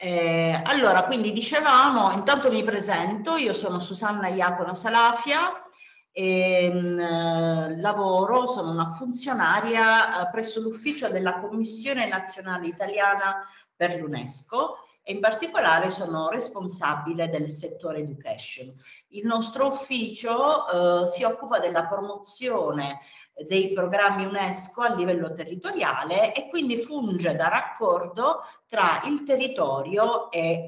Eh, allora, quindi dicevamo, intanto mi presento, io sono Susanna Iacono Salafia, e, ehm, mh, eh, lavoro, sono una funzionaria eh, presso l'ufficio della Commissione Nazionale Italiana per l'UNESCO e in particolare sono responsabile del settore education. Il nostro ufficio eh, si occupa della promozione dei programmi UNESCO a livello territoriale e quindi funge da raccordo tra il territorio e eh,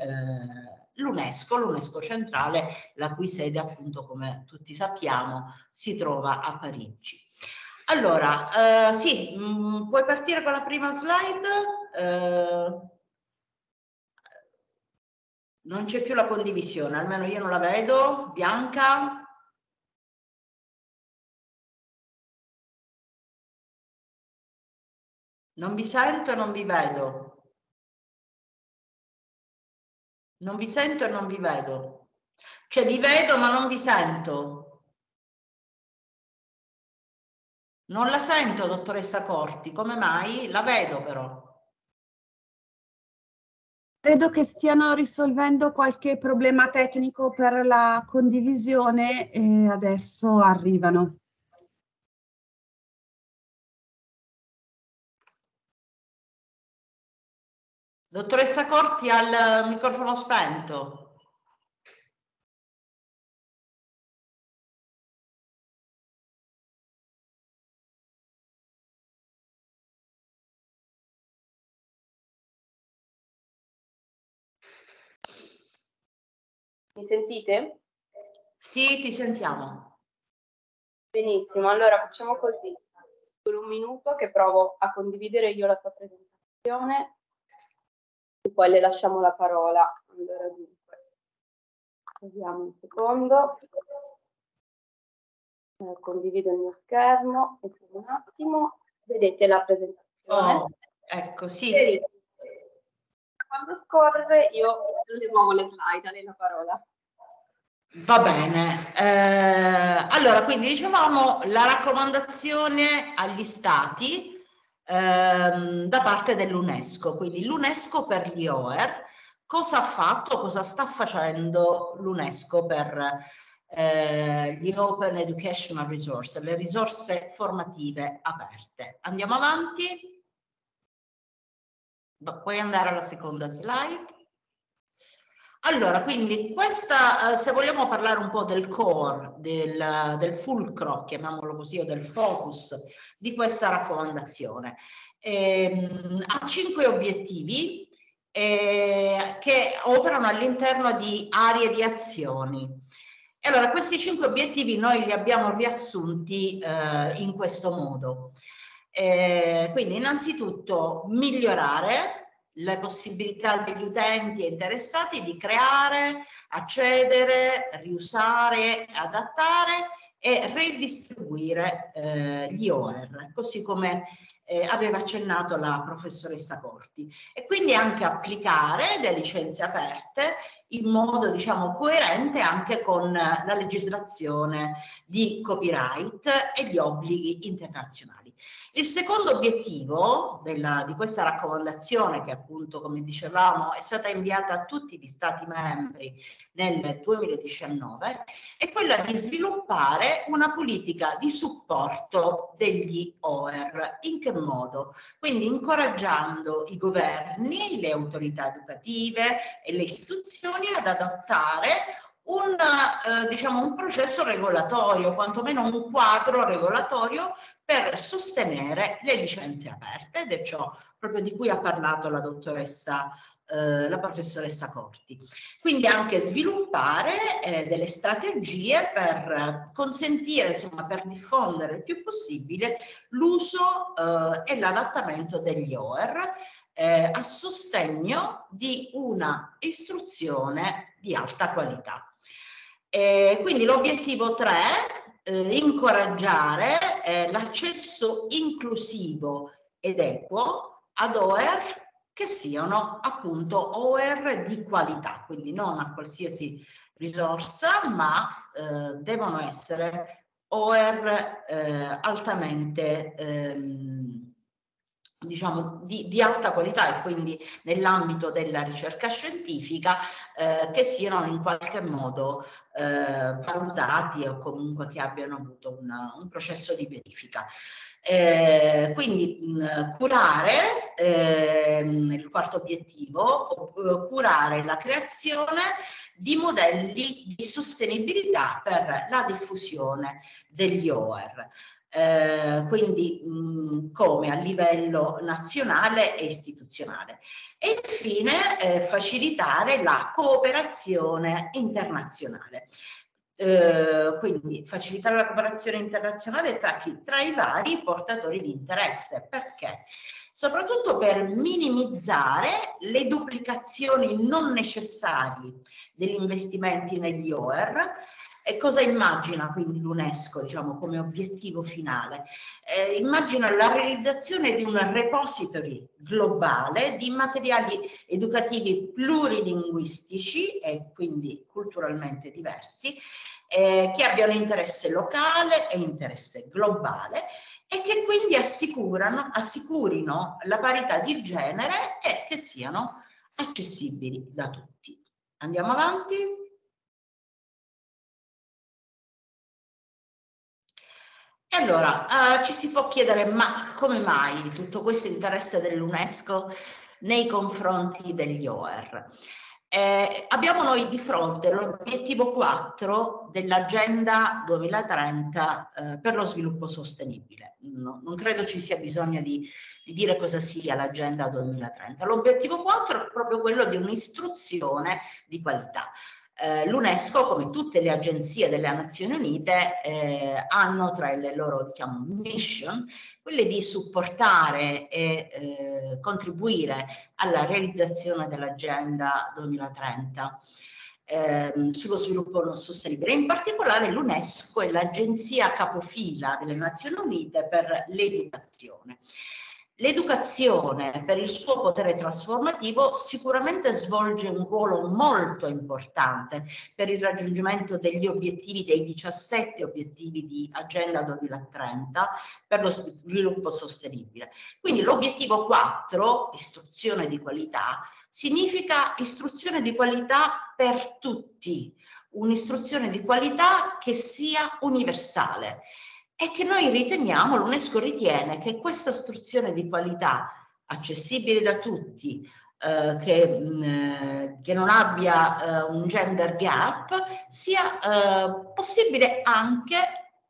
l'UNESCO, l'UNESCO centrale, la cui sede appunto come tutti sappiamo si trova a Parigi. Allora, eh, sì, mh, mm, puoi partire con la prima slide? Eh, non c'è più la condivisione, almeno io non la vedo. Bianca? Non vi sento e non vi vedo. Non vi sento e non vi vedo. Cioè vi vedo ma non vi sento. Non la sento, dottoressa Corti, come mai? La vedo però. Credo che stiano risolvendo qualche problema tecnico per la condivisione e adesso arrivano. Dottoressa Corti al eh, microfono spento. Mi sentite? Sì, ti sentiamo. Benissimo, allora facciamo così. Per un minuto che provo a condividere io la tua presentazione poi le lasciamo la parola. Allora, dunque, vediamo un secondo. Eh, condivido il mio schermo un attimo. Vedete la presentazione? Oh, ecco, sì. quando scorre io le muovo le slide, a lei la parola. Va bene, eh, allora quindi dicevamo la raccomandazione agli stati ehm, da parte dell'UNESCO. Quindi l'UNESCO per gli OER, cosa ha fatto, cosa sta facendo l'UNESCO per eh, gli Open Educational Resources, le risorse formative aperte. Andiamo avanti. Puoi andare alla seconda slide. Allora, quindi questa, eh, se vogliamo parlare un po' del core, del, del, fulcro, chiamiamolo così, o del focus di questa raccomandazione, ehm, ha cinque obiettivi eh, che operano all'interno di aree di azioni. E allora, questi cinque obiettivi noi li abbiamo riassunti eh, in questo modo. Eh, quindi, innanzitutto, migliorare le possibilità degli utenti interessati di creare, accedere, riusare, adattare e redistribuire eh, gli OR, così come eh, aveva accennato la professoressa Corti. E quindi anche applicare le licenze aperte in modo diciamo, coerente anche con la legislazione di copyright e gli obblighi internazionali. Il secondo obiettivo della, di questa raccomandazione, che appunto, come dicevamo, è stata inviata a tutti gli Stati membri nel 2019, è quello di sviluppare una politica di supporto degli OER. In che modo? Quindi incoraggiando i governi, le autorità educative e le istituzioni ad adottare un, eh, diciamo, un processo regolatorio, quantomeno un quadro regolatorio per sostenere le licenze aperte ed è ciò proprio di cui ha parlato la dottoressa eh, la professoressa Corti. Quindi anche sviluppare eh, delle strategie per consentire, insomma, per diffondere il più possibile l'uso eh, e l'adattamento degli OER eh, a sostegno di una istruzione di alta qualità. E quindi l'obiettivo 3, eh, incoraggiare eh, l'accesso inclusivo ed equo ad OER che siano appunto OER di qualità, quindi non a qualsiasi risorsa, ma eh, devono essere OER eh, altamente ehm, diciamo di, di, alta qualità e quindi nell'ambito della ricerca scientifica eh, che siano in qualche modo eh, valutati o comunque che abbiano avuto una, un processo di verifica. Eh, quindi mh, curare, ehm, il quarto obiettivo, curare la creazione di modelli di sostenibilità per la diffusione degli OER. Eh, quindi mh, mm, come a livello nazionale e istituzionale. E infine eh, facilitare la cooperazione internazionale. Eh, quindi facilitare la cooperazione internazionale tra, chi? tra i vari portatori di interesse. Perché? soprattutto per minimizzare le duplicazioni non necessarie degli investimenti negli OER e cosa immagina quindi l'UNESCO diciamo, come obiettivo finale? Eh, immagina la realizzazione di un repository globale di materiali educativi plurilinguistici e quindi culturalmente diversi eh, che abbiano interesse locale e interesse globale e che quindi assicurino la parità di genere e che siano accessibili da tutti. Andiamo avanti. E allora eh, ci si può chiedere, ma come mai tutto questo interesse dell'UNESCO nei confronti degli OER? Eh, abbiamo noi di fronte l'obiettivo 4 dell'Agenda 2030 eh, per lo sviluppo sostenibile. No, non credo ci sia bisogno di, di dire cosa sia l'Agenda 2030. L'obiettivo 4 è proprio quello di un'istruzione di qualità. Eh, l'UNESCO, come tutte le agenzie delle Nazioni Unite, eh, hanno tra le loro diciamo, mission quelle di supportare e eh, contribuire alla realizzazione dell'Agenda 2030 ehm, sullo sviluppo sostenibile. In particolare l'UNESCO è l'agenzia capofila delle Nazioni Unite per l'educazione. L'educazione, per il suo potere trasformativo, sicuramente svolge un ruolo molto importante per il raggiungimento degli obiettivi, dei 17 obiettivi di Agenda 2030 per lo sviluppo sostenibile. Quindi l'obiettivo 4, istruzione di qualità, significa istruzione di qualità per tutti, un'istruzione di qualità che sia universale è che noi riteniamo, l'UNESCO ritiene che questa istruzione di qualità accessibile da tutti, eh, che, mh, eh, che, non abbia eh, un gender gap, sia eh, possibile anche,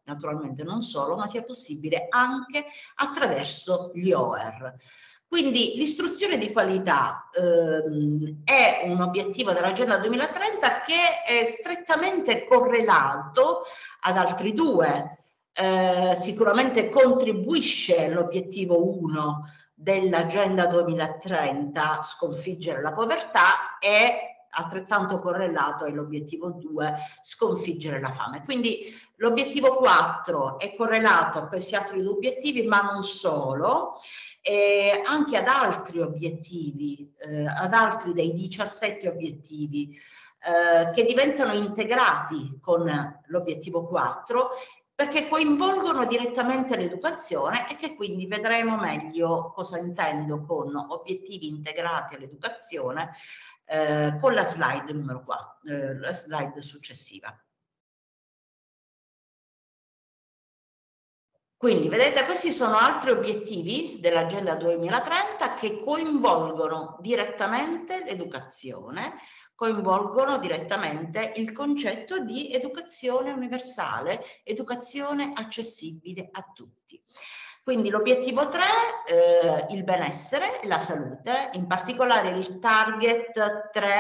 naturalmente non solo, ma sia possibile anche attraverso gli OER. Quindi l'istruzione di qualità ehm, è un obiettivo dell'Agenda 2030 che è strettamente correlato ad altri due eh, sicuramente contribuisce all'obiettivo 1 dell'Agenda 2030, sconfiggere la povertà, e altrettanto correlato all'obiettivo 2, sconfiggere la fame. Quindi l'obiettivo 4 è correlato a questi altri due obiettivi, ma non solo, eh, anche ad altri obiettivi, eh, ad altri dei 17 obiettivi. Eh, che diventano integrati con l'obiettivo 4 perché coinvolgono direttamente l'educazione e che quindi vedremo meglio cosa intendo con obiettivi integrati all'educazione eh, con la slide numero 4, eh, la slide successiva. Quindi vedete questi sono altri obiettivi dell'Agenda 2030 che coinvolgono direttamente l'educazione coinvolgono direttamente il concetto di educazione universale, educazione accessibile a tutti. Quindi l'obiettivo 3, eh, il benessere, la salute, in particolare il target 3,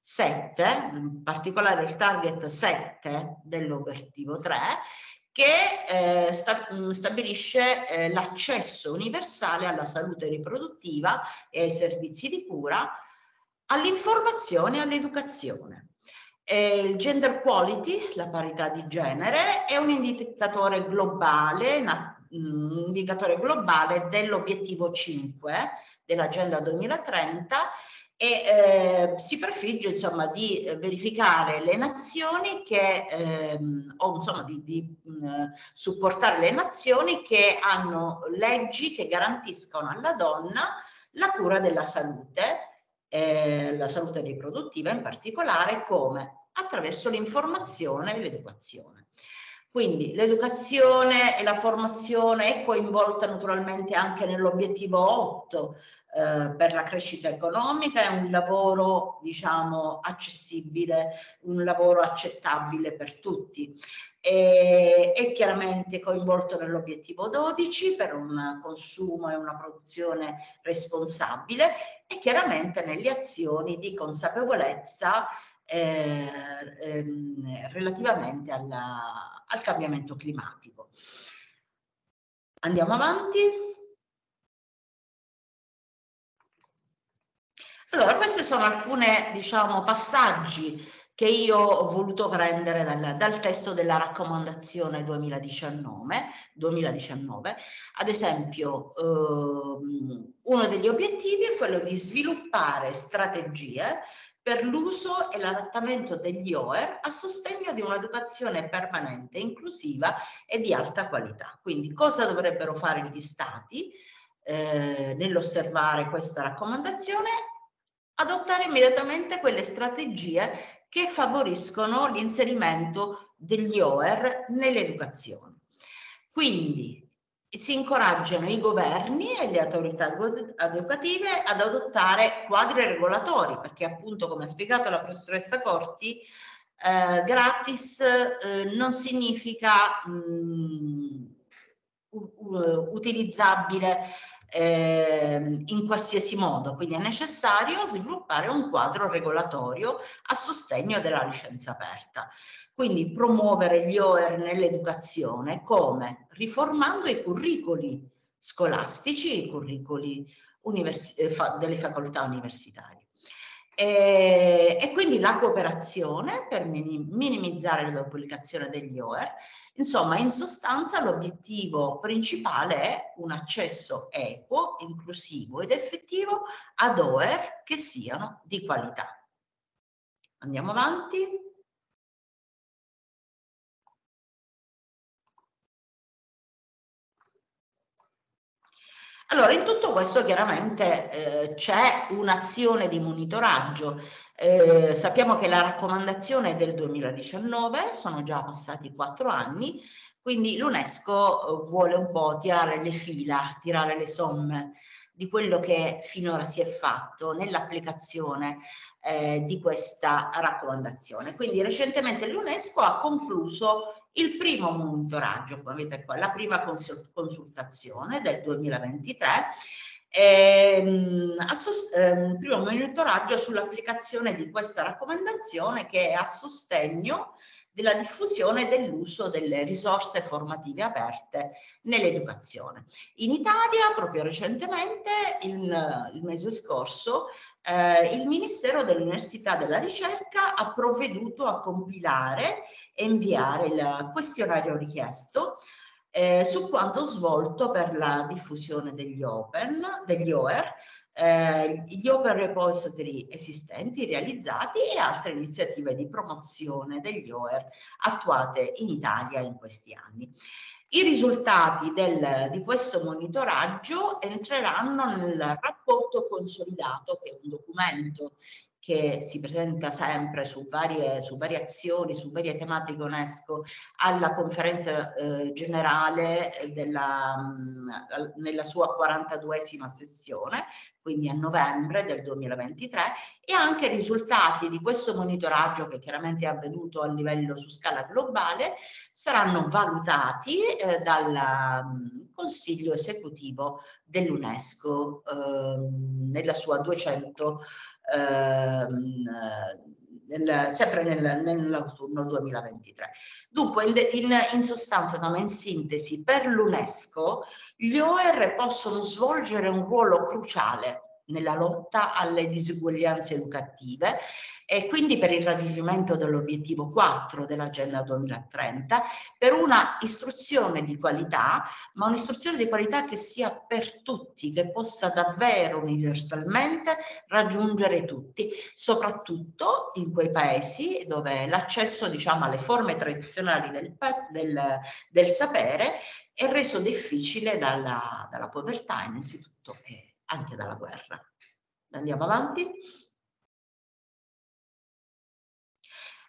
7, in particolare il target 7 dell'obiettivo 3, che eh, sta, mm, stabilisce eh, l'accesso universale alla salute riproduttiva e ai servizi di cura all'informazione e all'educazione. Eh, il gender quality, la parità di genere, è un indicatore globale, un indicatore globale dell'obiettivo 5 dell'Agenda 2030 e eh, si prefigge insomma di verificare le nazioni che ehm, o insomma di, di mh, supportare le nazioni che hanno leggi che garantiscono alla donna la cura della salute eh, la salute riproduttiva in particolare come attraverso l'informazione e l'educazione. Quindi l'educazione e la formazione è coinvolta naturalmente anche nell'obiettivo 8 eh, per la crescita economica, è un lavoro diciamo accessibile, un lavoro accettabile per tutti e, eh, è chiaramente coinvolto nell'obiettivo 12 per un consumo e una produzione responsabile e chiaramente nelle azioni di consapevolezza eh, ehm, relativamente alla, al cambiamento climatico. Andiamo avanti. Allora, questi sono alcuni diciamo, passaggi che io ho voluto prendere dal, dal testo della raccomandazione 2019. 2019. Ad esempio, ehm, uno degli obiettivi è quello di sviluppare strategie per l'uso e l'adattamento degli OER a sostegno di un'educazione permanente, inclusiva e di alta qualità. Quindi cosa dovrebbero fare gli stati eh, nell'osservare questa raccomandazione adottare immediatamente quelle strategie che favoriscono l'inserimento degli OER nell'educazione. Quindi si incoraggiano i governi e le autorità educative ad adottare quadri regolatori, perché appunto, come ha spiegato la professoressa Corti, eh, gratis eh, non significa mh, mm, utilizzabile eh, in qualsiasi modo, quindi è necessario sviluppare un quadro regolatorio a sostegno della licenza aperta. Quindi promuovere gli OER nell'educazione come? Riformando i curricoli scolastici i curricoli eh, delle facoltà universitarie. E, eh, e, quindi la cooperazione per minimizzare la duplicazione degli OER. Insomma, in sostanza l'obiettivo principale è un accesso equo, inclusivo ed effettivo ad OER che siano di qualità. Andiamo avanti. Allora, in tutto questo chiaramente eh, c'è un'azione di monitoraggio. Eh, sappiamo che la raccomandazione è del 2019, sono già passati quattro anni, quindi l'UNESCO eh, vuole un po' tirare le fila, tirare le somme di quello che finora si è fatto nell'applicazione eh, di questa raccomandazione. Quindi recentemente l'UNESCO ha concluso il primo monitoraggio, come vedete qua, la prima consultazione del 2023 ehm, ehm, primo monitoraggio sull'applicazione di questa raccomandazione che è a sostegno della diffusione dell'uso delle risorse formative aperte nell'educazione. In Italia, proprio recentemente, il, il mese scorso, eh, il Ministero dell'Università e della Ricerca ha provveduto a compilare e inviare il questionario richiesto eh, su quanto svolto per la diffusione degli open, degli OER, eh, gli open repository esistenti realizzati e altre iniziative di promozione degli OER attuate in Italia in questi anni. I risultati del, di questo monitoraggio entreranno nel rapporto consolidato, che è un documento che si presenta sempre su varie, su varie azioni, su varie tematiche UNESCO alla conferenza eh, generale eh, della, mh, mm, nella sua 42esima sessione, quindi a novembre del 2023, e anche i risultati di questo monitoraggio che chiaramente è avvenuto a livello su scala globale saranno valutati eh, dal mh, mm, Consiglio esecutivo dell'UNESCO eh, nella sua 200 Ehm, nel, sempre nel, nell'autunno 2023. Dunque, in, in, in, sostanza, ma in sintesi, per l'UNESCO gli OR possono svolgere un ruolo cruciale nella lotta alle disuguaglianze educative e quindi per il raggiungimento dell'obiettivo 4 dell'Agenda 2030 per una istruzione di qualità, ma un'istruzione di qualità che sia per tutti, che possa davvero universalmente raggiungere tutti, soprattutto in quei paesi dove l'accesso diciamo, alle forme tradizionali del, del, del sapere è reso difficile dalla, dalla povertà innanzitutto. Eh, anche dalla guerra. Andiamo avanti.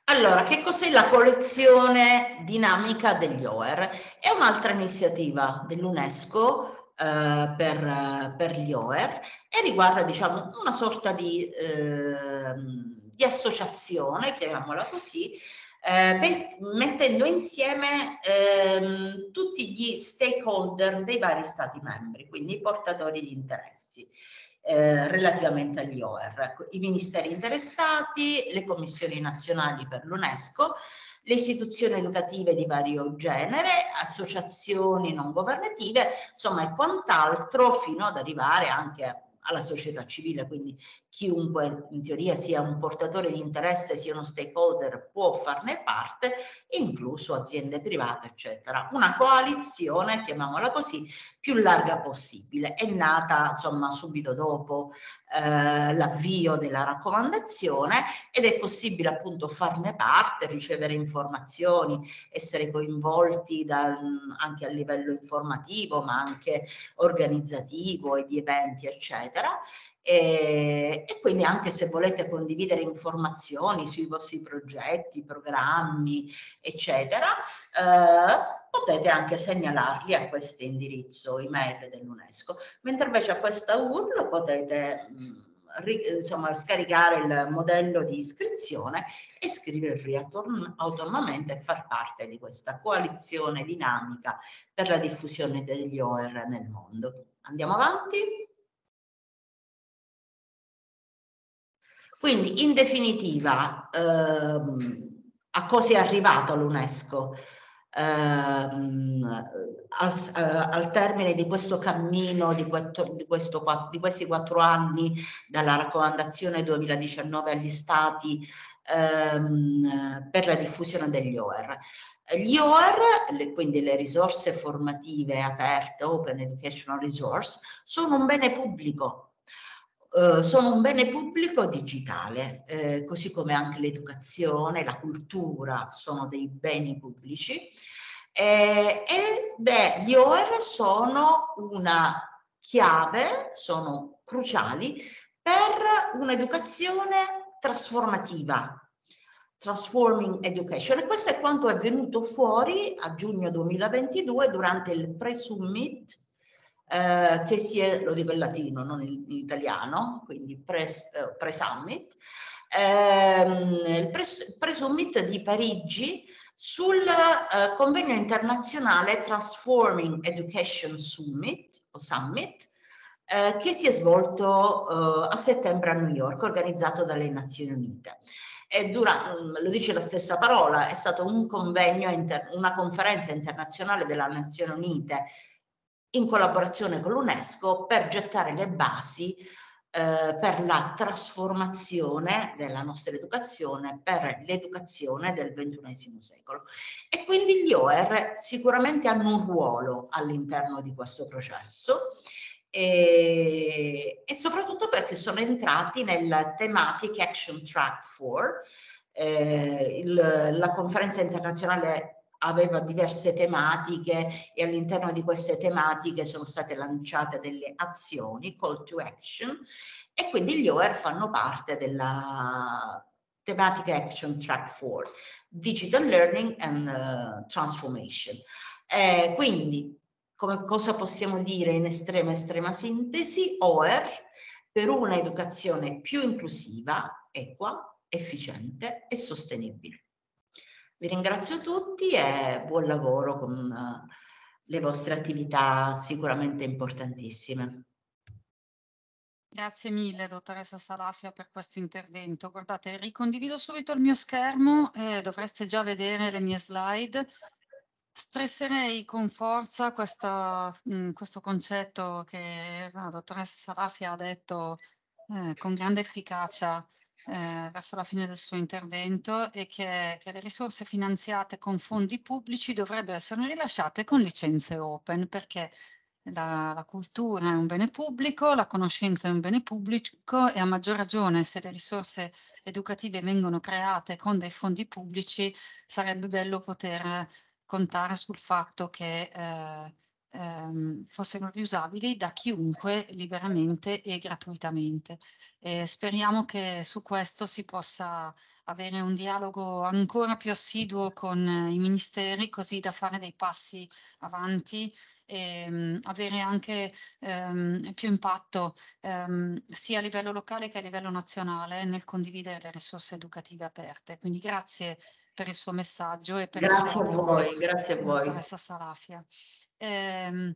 Allora, che cos'è la collezione dinamica degli OER? È un'altra iniziativa dell'UNESCO Uh, per, per, gli OER e riguarda diciamo, una sorta di, uh, di associazione, chiamiamola così, eh, mettendo insieme ehm, tutti gli stakeholder dei vari Stati membri, quindi i portatori di interessi. Eh, relativamente agli OER, ecco, i ministeri interessati, le commissioni nazionali per l'UNESCO, le istituzioni educative di vario genere, associazioni non governative, insomma e quant'altro fino ad arrivare anche a alla società civile, quindi chiunque in teoria sia un portatore di interesse, sia uno stakeholder, può farne parte, incluso aziende private, eccetera. Una coalizione, chiamiamola così, più larga possibile. È nata insomma subito dopo eh, l'avvio della raccomandazione ed è possibile appunto farne parte, ricevere informazioni, essere coinvolti da, mm, anche a livello informativo ma anche organizzativo e di eventi eccetera e, e, quindi anche se volete condividere informazioni sui vostri progetti, programmi, eccetera, eh, potete anche segnalarli a questo indirizzo email dell'UNESCO, mentre invece a questa URL potete mh, mm, ri, insomma, scaricare il modello di iscrizione e scriverli autonomamente e far parte di questa coalizione dinamica per la diffusione degli OER nel mondo. Andiamo avanti. Quindi in definitiva ehm, a cosa è arrivato l'UNESCO? ehm, al, eh, al, termine di questo cammino di, questo, di, questo, di, questi quattro anni dalla raccomandazione 2019 agli stati ehm, per la diffusione degli OER. Gli OER, le, quindi le risorse formative aperte, Open Educational Resource, sono un bene pubblico eh, sono un bene pubblico digitale, eh, così come anche l'educazione, la cultura sono dei beni pubblici eh, ed è, gli OER sono una chiave, sono cruciali per un'educazione trasformativa, Transforming Education. E questo è quanto è venuto fuori a giugno 2022 durante il pre-summit eh, che si è, lo dico in latino, non in, in italiano, quindi eh, pre-summit. pre summit eh, il pre-summit di Parigi sul eh, convegno internazionale Transforming Education Summit, summit eh, che si è svolto eh, a settembre a New York, organizzato dalle Nazioni Unite. Dura, mm, lo dice la stessa parola, è stato un convegno, inter, una conferenza internazionale delle Nazioni Unite in collaborazione con l'UNESCO per gettare le basi eh, per la trasformazione della nostra educazione, per l'educazione del XXI secolo. E quindi gli OER sicuramente hanno un ruolo all'interno di questo processo e, eh, e soprattutto perché sono entrati nella Thematic Action Track 4, eh, il, la conferenza internazionale aveva diverse tematiche e all'interno di queste tematiche sono state lanciate delle azioni, call to action, e quindi gli OER fanno parte della Thematic Action Track 4, Digital Learning and uh, Transformation. Eh, quindi, come cosa possiamo dire in estrema estrema sintesi? OER per una educazione più inclusiva, equa, efficiente e sostenibile. Vi ringrazio tutti e buon lavoro con eh, le vostre attività sicuramente importantissime. Grazie mille dottoressa Salafia per questo intervento. Guardate, ricondivido subito il mio schermo e eh, dovreste già vedere le mie slide. Stresserei con forza questa, mh, mm, questo concetto che la dottoressa Salafia ha detto eh, con grande efficacia eh, verso la fine del suo intervento e che, che, le risorse finanziate con fondi pubblici dovrebbero essere rilasciate con licenze open perché la, la cultura è un bene pubblico, la conoscenza è un bene pubblico e a maggior ragione se le risorse educative vengono create con dei fondi pubblici sarebbe bello poter contare sul fatto che eh, ehm, fossero riusabili da chiunque liberamente e gratuitamente. E speriamo che su questo si possa avere un dialogo ancora più assiduo con eh, i ministeri così da fare dei passi avanti e mm, avere anche ehm, più impatto ehm, sia a livello locale che a livello nazionale nel condividere le risorse educative aperte. Quindi grazie per il suo messaggio e per grazie il suo lavoro. Grazie a voi, grazie a voi. Salafia ehm,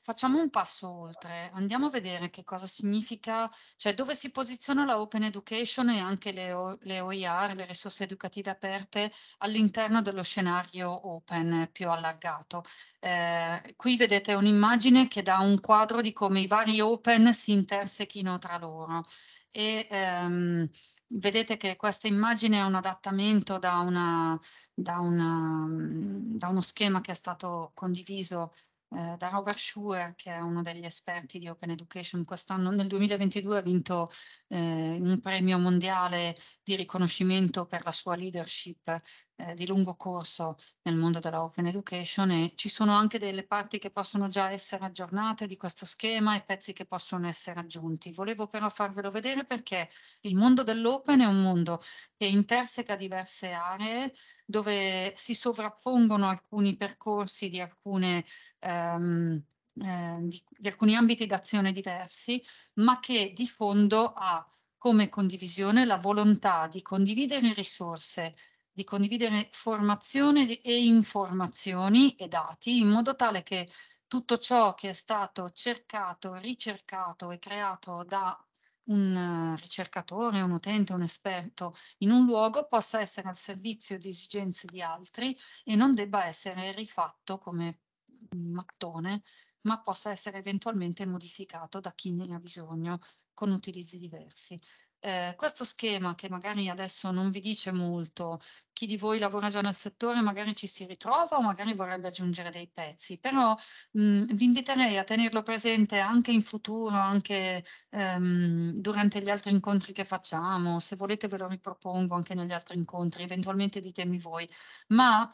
facciamo un passo oltre, andiamo a vedere che cosa significa, cioè dove si posiziona la Open Education e anche le, o, le OIR, le risorse educative aperte, all'interno dello scenario Open più allargato. Eh, qui vedete un'immagine che dà un quadro di come i vari Open si intersechino tra loro. E, ehm, Vedete che questa immagine è un adattamento da, una, da, una, mm, da uno schema che è stato condiviso eh, da Robert Schuer, che è uno degli esperti di Open Education. Quest'anno, nel 2022, ha vinto eh, un premio mondiale di riconoscimento per la sua leadership eh, di lungo corso nel mondo della Open Education e ci sono anche delle parti che possono già essere aggiornate di questo schema e pezzi che possono essere aggiunti. Volevo però farvelo vedere perché il mondo dell'Open è un mondo e interseca diverse aree dove si sovrappongono alcuni percorsi di, alcune, ehm, eh, di, di alcuni ambiti d'azione diversi, ma che di fondo ha come condivisione la volontà di condividere risorse, di condividere formazione e informazioni e dati in modo tale che tutto ciò che è stato cercato, ricercato e creato da un eh, ricercatore, un utente, un esperto in un luogo possa essere al servizio di esigenze di altri e non debba essere rifatto come mattone, ma possa essere eventualmente modificato da chi ne ha bisogno con utilizzi diversi. Eh, questo schema che magari adesso non vi dice molto, chi di voi lavora già nel settore magari ci si ritrova o magari vorrebbe aggiungere dei pezzi, però mh, vi inviterei a tenerlo presente anche in futuro, anche ehm, durante gli altri incontri che facciamo, se volete ve lo ripropongo anche negli altri incontri, eventualmente ditemi voi, ma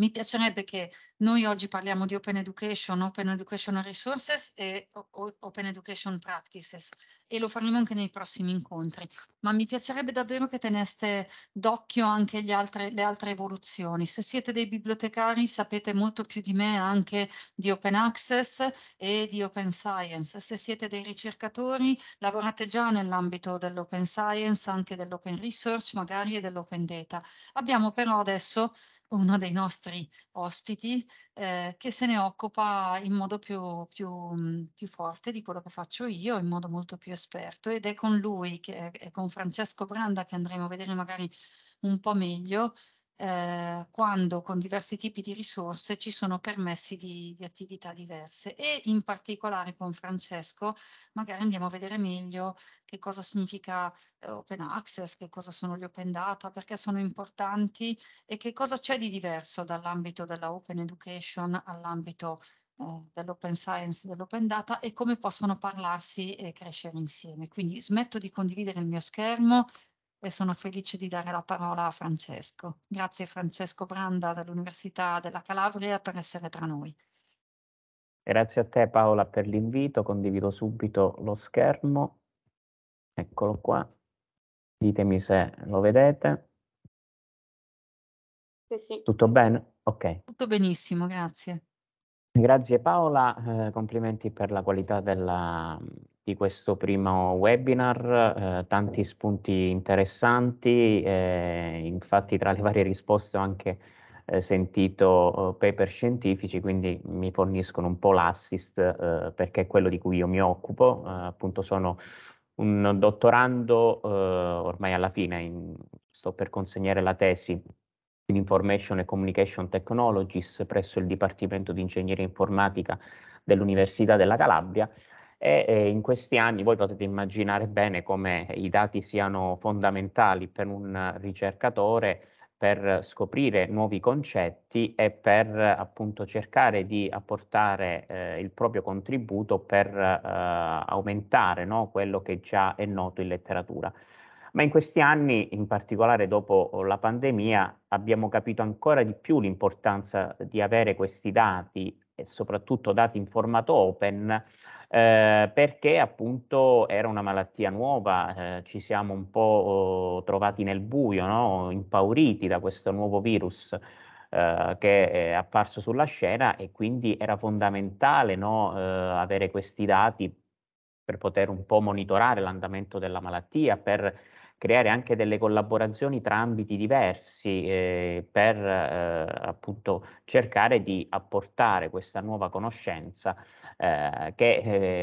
mi piacerebbe che noi oggi parliamo di open education, open education resources e open education practices e lo faremo anche nei prossimi incontri, ma mi piacerebbe davvero che teneste d'occhio anche altre, le altre evoluzioni. Se siete dei bibliotecari sapete molto più di me anche di open access e di open science, se siete dei ricercatori lavorate già nell'ambito dell'open science, anche dell'open research magari e dell'open data. Abbiamo però adesso uno dei nostri ospiti eh, che se ne occupa in modo più, più, più, forte di quello che faccio io, in modo molto più esperto ed è con lui, che è, è con Francesco Branda, che andremo a vedere magari un po' meglio, eh, quando con diversi tipi di risorse ci sono permessi di, di, attività diverse e in particolare con Francesco magari andiamo a vedere meglio che cosa significa eh, open access, che cosa sono gli open data, perché sono importanti e che cosa c'è di diverso dall'ambito della open education all'ambito eh, dell'open science, dell'open data e come possono parlarsi e crescere insieme. Quindi smetto di condividere il mio schermo, e sono felice di dare la parola a Francesco. Grazie Francesco Branda dall'Università della Calabria per essere tra noi. Grazie a te Paola per l'invito, condivido subito lo schermo, eccolo qua, ditemi se lo vedete. Tutto bene? Ok. Tutto benissimo, grazie. Grazie Paola, eh, complimenti per la qualità della, di questo primo webinar, eh, tanti spunti interessanti, eh, infatti tra le varie risposte ho anche eh, sentito eh, paper scientifici, quindi mi forniscono un po' l'assist eh, perché è quello di cui io mi occupo, eh, appunto sono un dottorando ormai alla fine, in, sto per consegnare la tesi in Information and Communication Technologies presso il Dipartimento di Ingegneria Informatica dell'Università della Calabria e, e in questi anni voi potete immaginare bene come i dati siano fondamentali per un ricercatore per scoprire nuovi concetti e per appunto cercare di apportare eh, il proprio contributo per eh, aumentare no, quello che già è noto in letteratura. Ma in questi anni, in particolare dopo la pandemia, abbiamo capito ancora di più l'importanza di avere questi dati e soprattutto dati in formato open eh, perché appunto era una malattia nuova, eh, ci siamo un po' oh, trovati nel buio, no? impauriti da questo nuovo virus eh, che è apparso sulla scena e quindi era fondamentale no? Eh, avere questi dati per poter un po' monitorare l'andamento della malattia, per creare anche delle collaborazioni tra ambiti diversi eh, per eh, appunto cercare di apportare questa nuova conoscenza eh, che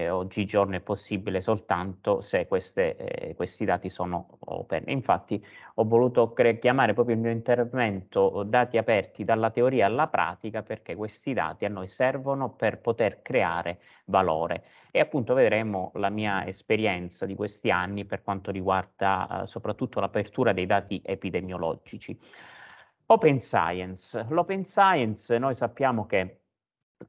eh, oggigiorno è possibile soltanto se queste, questi dati sono open. Infatti ho voluto chiamare proprio il mio intervento dati aperti dalla teoria alla pratica perché questi dati a noi servono per poter creare valore e appunto vedremo la mia esperienza di questi anni per quanto riguarda uh, soprattutto l'apertura dei dati epidemiologici. Open science. L'open science noi sappiamo che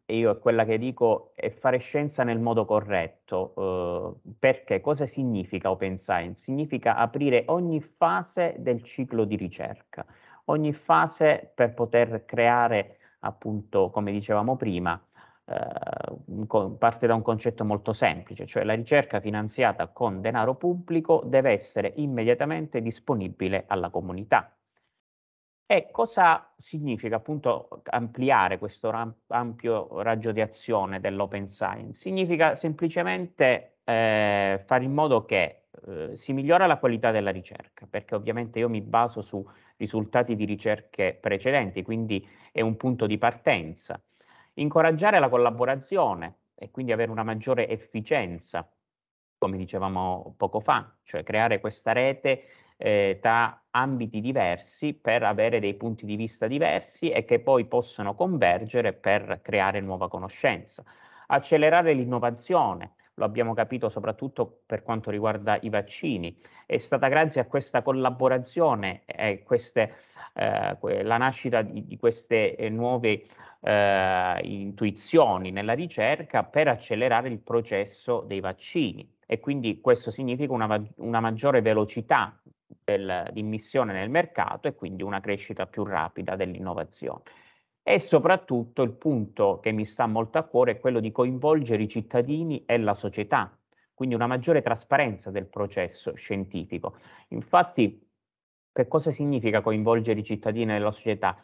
io è quella che dico è fare scienza nel modo corretto, eh, perché cosa significa open science? Significa aprire ogni fase del ciclo di ricerca, ogni fase per poter creare appunto, come dicevamo prima, eh, parte da un concetto molto semplice, cioè la ricerca finanziata con denaro pubblico deve essere immediatamente disponibile alla comunità. E cosa significa appunto ampliare questo ampio raggio di azione dell'open science? Significa semplicemente eh, fare in modo che eh, si migliora la qualità della ricerca, perché ovviamente io mi baso su risultati di ricerche precedenti, quindi è un punto di partenza. Incoraggiare la collaborazione e quindi avere una maggiore efficienza, come dicevamo poco fa, cioè creare questa rete eh, tra ambiti diversi per avere dei punti di vista diversi e che poi possono convergere per creare nuova conoscenza. Accelerare l'innovazione, lo abbiamo capito soprattutto per quanto riguarda i vaccini. È stata grazie a questa collaborazione e eh, eh, la nascita di, di queste eh, nuove eh, intuizioni nella ricerca per accelerare il processo dei vaccini e quindi questo significa una, una maggiore velocità del, di immissione nel mercato e quindi una crescita più rapida dell'innovazione. E soprattutto il punto che mi sta molto a cuore è quello di coinvolgere i cittadini e la società, quindi una maggiore trasparenza del processo scientifico. Infatti, che cosa significa coinvolgere i cittadini e la società?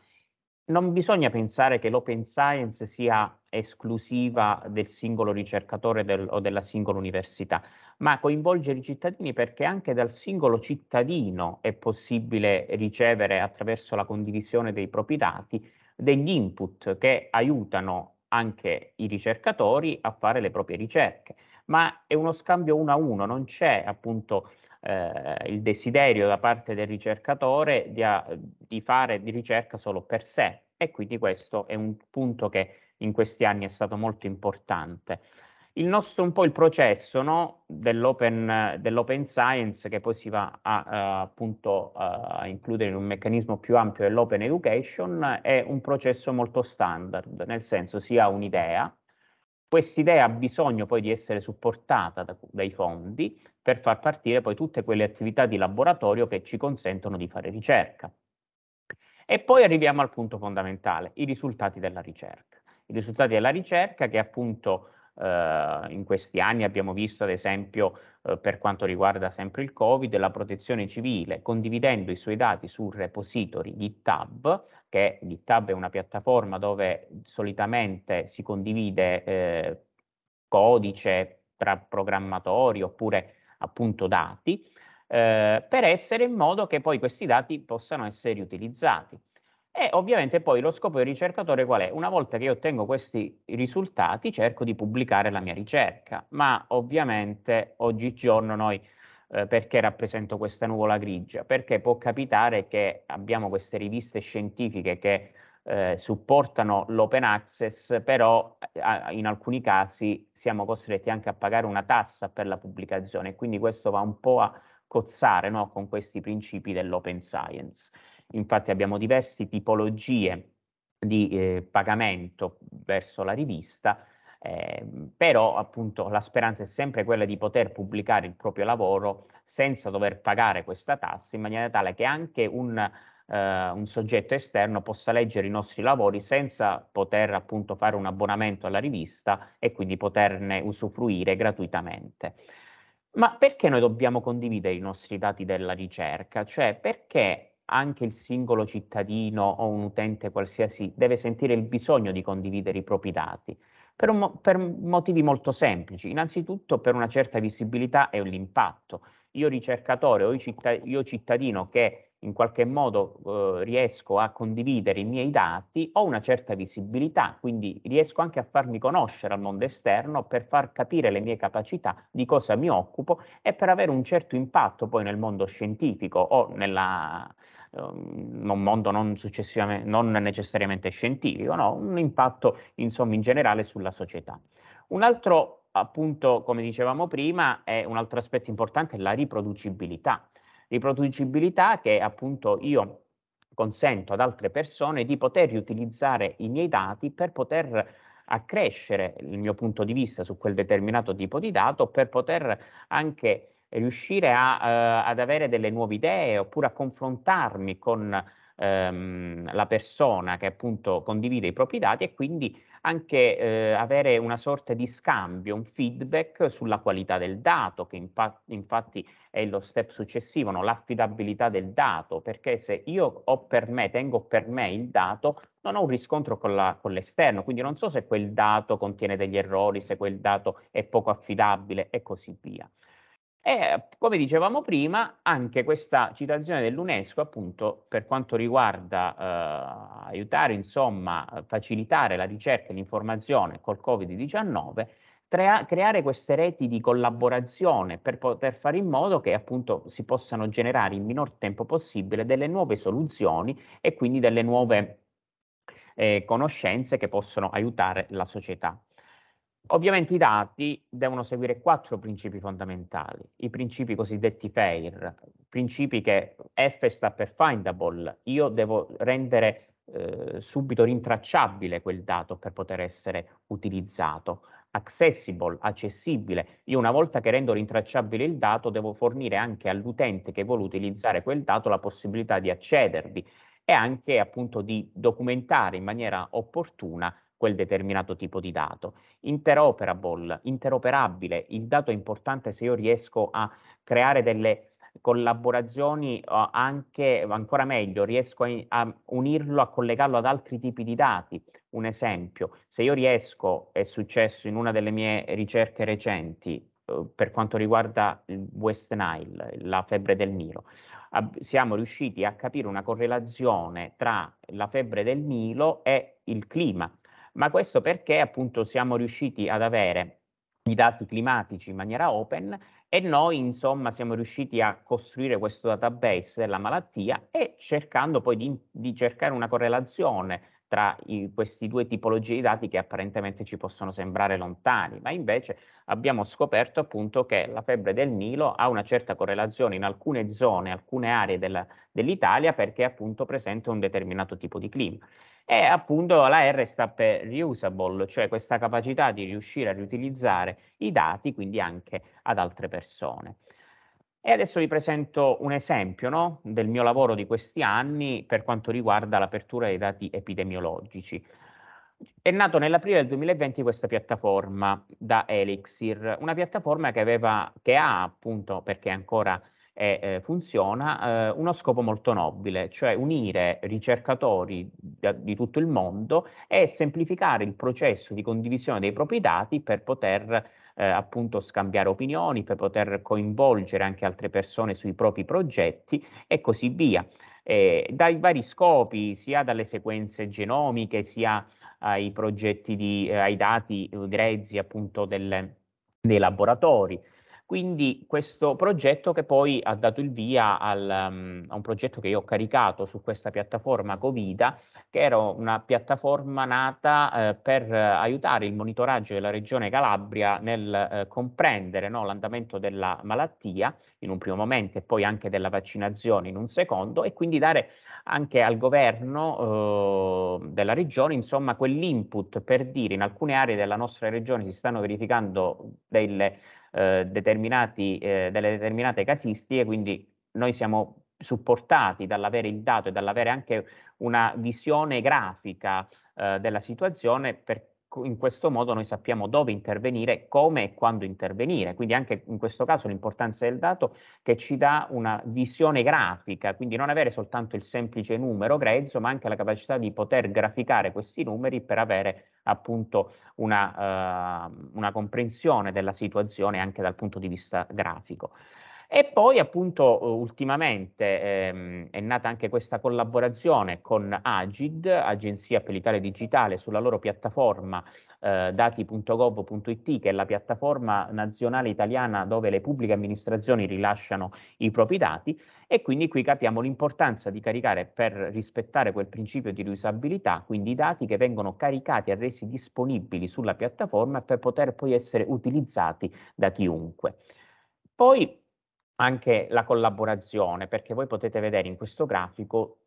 non bisogna pensare che l'open science sia esclusiva del singolo ricercatore del, o della singola università, ma coinvolgere i cittadini perché anche dal singolo cittadino è possibile ricevere attraverso la condivisione dei propri dati degli input che aiutano anche i ricercatori a fare le proprie ricerche. Ma è uno scambio uno a uno, non c'è appunto eh, il desiderio da parte del ricercatore di, a, di fare di ricerca solo per sé e quindi questo è un punto che in questi anni è stato molto importante. Il nostro un po' il processo no, dell'open, dell'open, science che poi si va a, uh, appunto a eh, includere in un meccanismo più ampio dell'open education è un processo molto standard, nel senso si ha un'idea, questa idea ha bisogno poi di essere supportata da, dai fondi per far partire poi tutte quelle attività di laboratorio che ci consentono di fare ricerca. E poi arriviamo al punto fondamentale, i risultati della ricerca. I risultati della ricerca che appunto eh, in questi anni abbiamo visto ad esempio eh, per quanto riguarda sempre il Covid la protezione civile condividendo i suoi dati sul repository GitHub che GitHub è una piattaforma dove solitamente si condivide eh, codice tra programmatori oppure appunto dati eh, per essere in modo che poi questi dati possano essere riutilizzati. E ovviamente poi lo scopo del ricercatore qual è? Una volta che io ottengo questi risultati cerco di pubblicare la mia ricerca, ma ovviamente oggigiorno noi eh, perché rappresento questa nuvola grigia? Perché può capitare che abbiamo queste riviste scientifiche che eh, supportano l'open access, però eh, a, in alcuni casi siamo costretti anche a pagare una tassa per la pubblicazione, quindi questo va un po' a cozzare no? con questi principi dell'open science infatti abbiamo diverse tipologie di eh, pagamento verso la rivista, eh, però appunto la speranza è sempre quella di poter pubblicare il proprio lavoro senza dover pagare questa tassa in maniera tale che anche un, eh, un soggetto esterno possa leggere i nostri lavori senza poter appunto fare un abbonamento alla rivista e quindi poterne usufruire gratuitamente. Ma perché noi dobbiamo condividere i nostri dati della ricerca? Cioè perché anche il singolo cittadino o un utente qualsiasi deve sentire il bisogno di condividere i propri dati per, mo- per motivi molto semplici. Innanzitutto per una certa visibilità e un impatto. Io ricercatore o io, cittadino che in qualche modo eh, riesco a condividere i miei dati, ho una certa visibilità, quindi riesco anche a farmi conoscere al mondo esterno per far capire le mie capacità, di cosa mi occupo e per avere un certo impatto poi nel mondo scientifico o nella, uhm, un mondo non, non necessariamente scientifico, no? un impatto insomma in generale sulla società. Un altro appunto, come dicevamo prima, è un altro aspetto importante è la riproducibilità riproducibilità che appunto io consento ad altre persone di poter riutilizzare i miei dati per poter accrescere il mio punto di vista su quel determinato tipo di dato, per poter anche riuscire a, eh, ad avere delle nuove idee oppure a confrontarmi con ehm, la persona che appunto condivide i propri dati e quindi anche eh, avere una sorta di scambio, un feedback sulla qualità del dato, che infa- infatti è lo step successivo, no? l'affidabilità del dato, perché se io ho per me, tengo per me il dato, non ho un riscontro con, con l'esterno, quindi non so se quel dato contiene degli errori, se quel dato è poco affidabile e così via. E come dicevamo prima, anche questa citazione dell'UNESCO, appunto, per quanto riguarda eh, aiutare, insomma, facilitare la ricerca e l'informazione col Covid-19, trea- creare queste reti di collaborazione per poter fare in modo che appunto si possano generare in minor tempo possibile delle nuove soluzioni e quindi delle nuove eh, conoscenze che possono aiutare la società. Ovviamente i dati devono seguire quattro principi fondamentali, i principi cosiddetti FAIR, principi che F sta per findable, io devo rendere eh, subito rintracciabile quel dato per poter essere utilizzato. Accessible, accessibile. Io una volta che rendo rintracciabile il dato devo fornire anche all'utente che vuole utilizzare quel dato la possibilità di accedervi e anche appunto di documentare in maniera opportuna quel determinato tipo di dato. Interoperable, interoperabile, il dato è importante se io riesco a creare delle collaborazioni anche ancora meglio, riesco a, unirlo, a collegarlo ad altri tipi di dati. Un esempio, se io riesco, è successo in una delle mie ricerche recenti eh, per quanto riguarda il West Nile, la febbre del Nilo, siamo riusciti a capire una correlazione tra la febbre del Nilo e il clima ma questo perché appunto siamo riusciti ad avere i dati climatici in maniera open e noi insomma siamo riusciti a costruire questo database della malattia e cercando poi di, di cercare una correlazione tra i, questi due tipologie di dati che apparentemente ci possono sembrare lontani, ma invece abbiamo scoperto appunto che la febbre del Nilo ha una certa correlazione in alcune zone, alcune aree del, dell'Italia perché appunto presenta un determinato tipo di clima è appunto la R sta per reusable, cioè questa capacità di riuscire a riutilizzare i dati quindi anche ad altre persone. E adesso vi presento un esempio no? del mio lavoro di questi anni per quanto riguarda l'apertura dei dati epidemiologici. È nato nell'aprile del 2020 questa piattaforma da Elixir, una piattaforma che, aveva, che ha appunto, perché ancora e eh, funziona, eh, uno scopo molto nobile, cioè unire ricercatori da, di tutto il mondo e semplificare il processo di condivisione dei propri dati per poter eh, appunto scambiare opinioni, per poter coinvolgere anche altre persone sui propri progetti e così via. dai vari scopi, sia dalle sequenze genomiche, sia ai progetti di, eh, ai dati, eh, grezzi appunto delle, dei laboratori, quindi questo progetto che poi ha dato il via al, um, a un progetto che io ho caricato su questa piattaforma Covida, che era una piattaforma nata eh, per eh, aiutare il monitoraggio della regione Calabria nel eh, comprendere no, l'andamento della malattia in un primo momento e poi anche della vaccinazione in un secondo e quindi dare anche al governo eh, della regione insomma quell'input per dire in alcune aree della nostra regione si stanno verificando delle eh, determinati, eh, delle determinate casistiche, quindi noi siamo supportati dall'avere il dato e dall'avere anche una visione grafica eh, della situazione per in questo modo noi sappiamo dove intervenire, come e quando intervenire. Quindi anche in questo caso l'importanza del dato che ci dà una visione grafica, quindi non avere soltanto il semplice numero grezzo, ma anche la capacità di poter graficare questi numeri per avere appunto una, eh, una comprensione della situazione anche dal punto di vista grafico. E poi appunto ultimamente ehm, è nata anche questa collaborazione con Agid, Agenzia per l'Italia Digitale, sulla loro piattaforma eh, dati.gov.it, che è la piattaforma nazionale italiana dove le pubbliche amministrazioni rilasciano i propri dati e quindi qui capiamo l'importanza di caricare per rispettare quel principio di riusabilità, quindi i dati che vengono caricati e resi disponibili sulla piattaforma per poter poi essere utilizzati da chiunque. Poi anche la collaborazione, perché voi potete vedere in questo grafico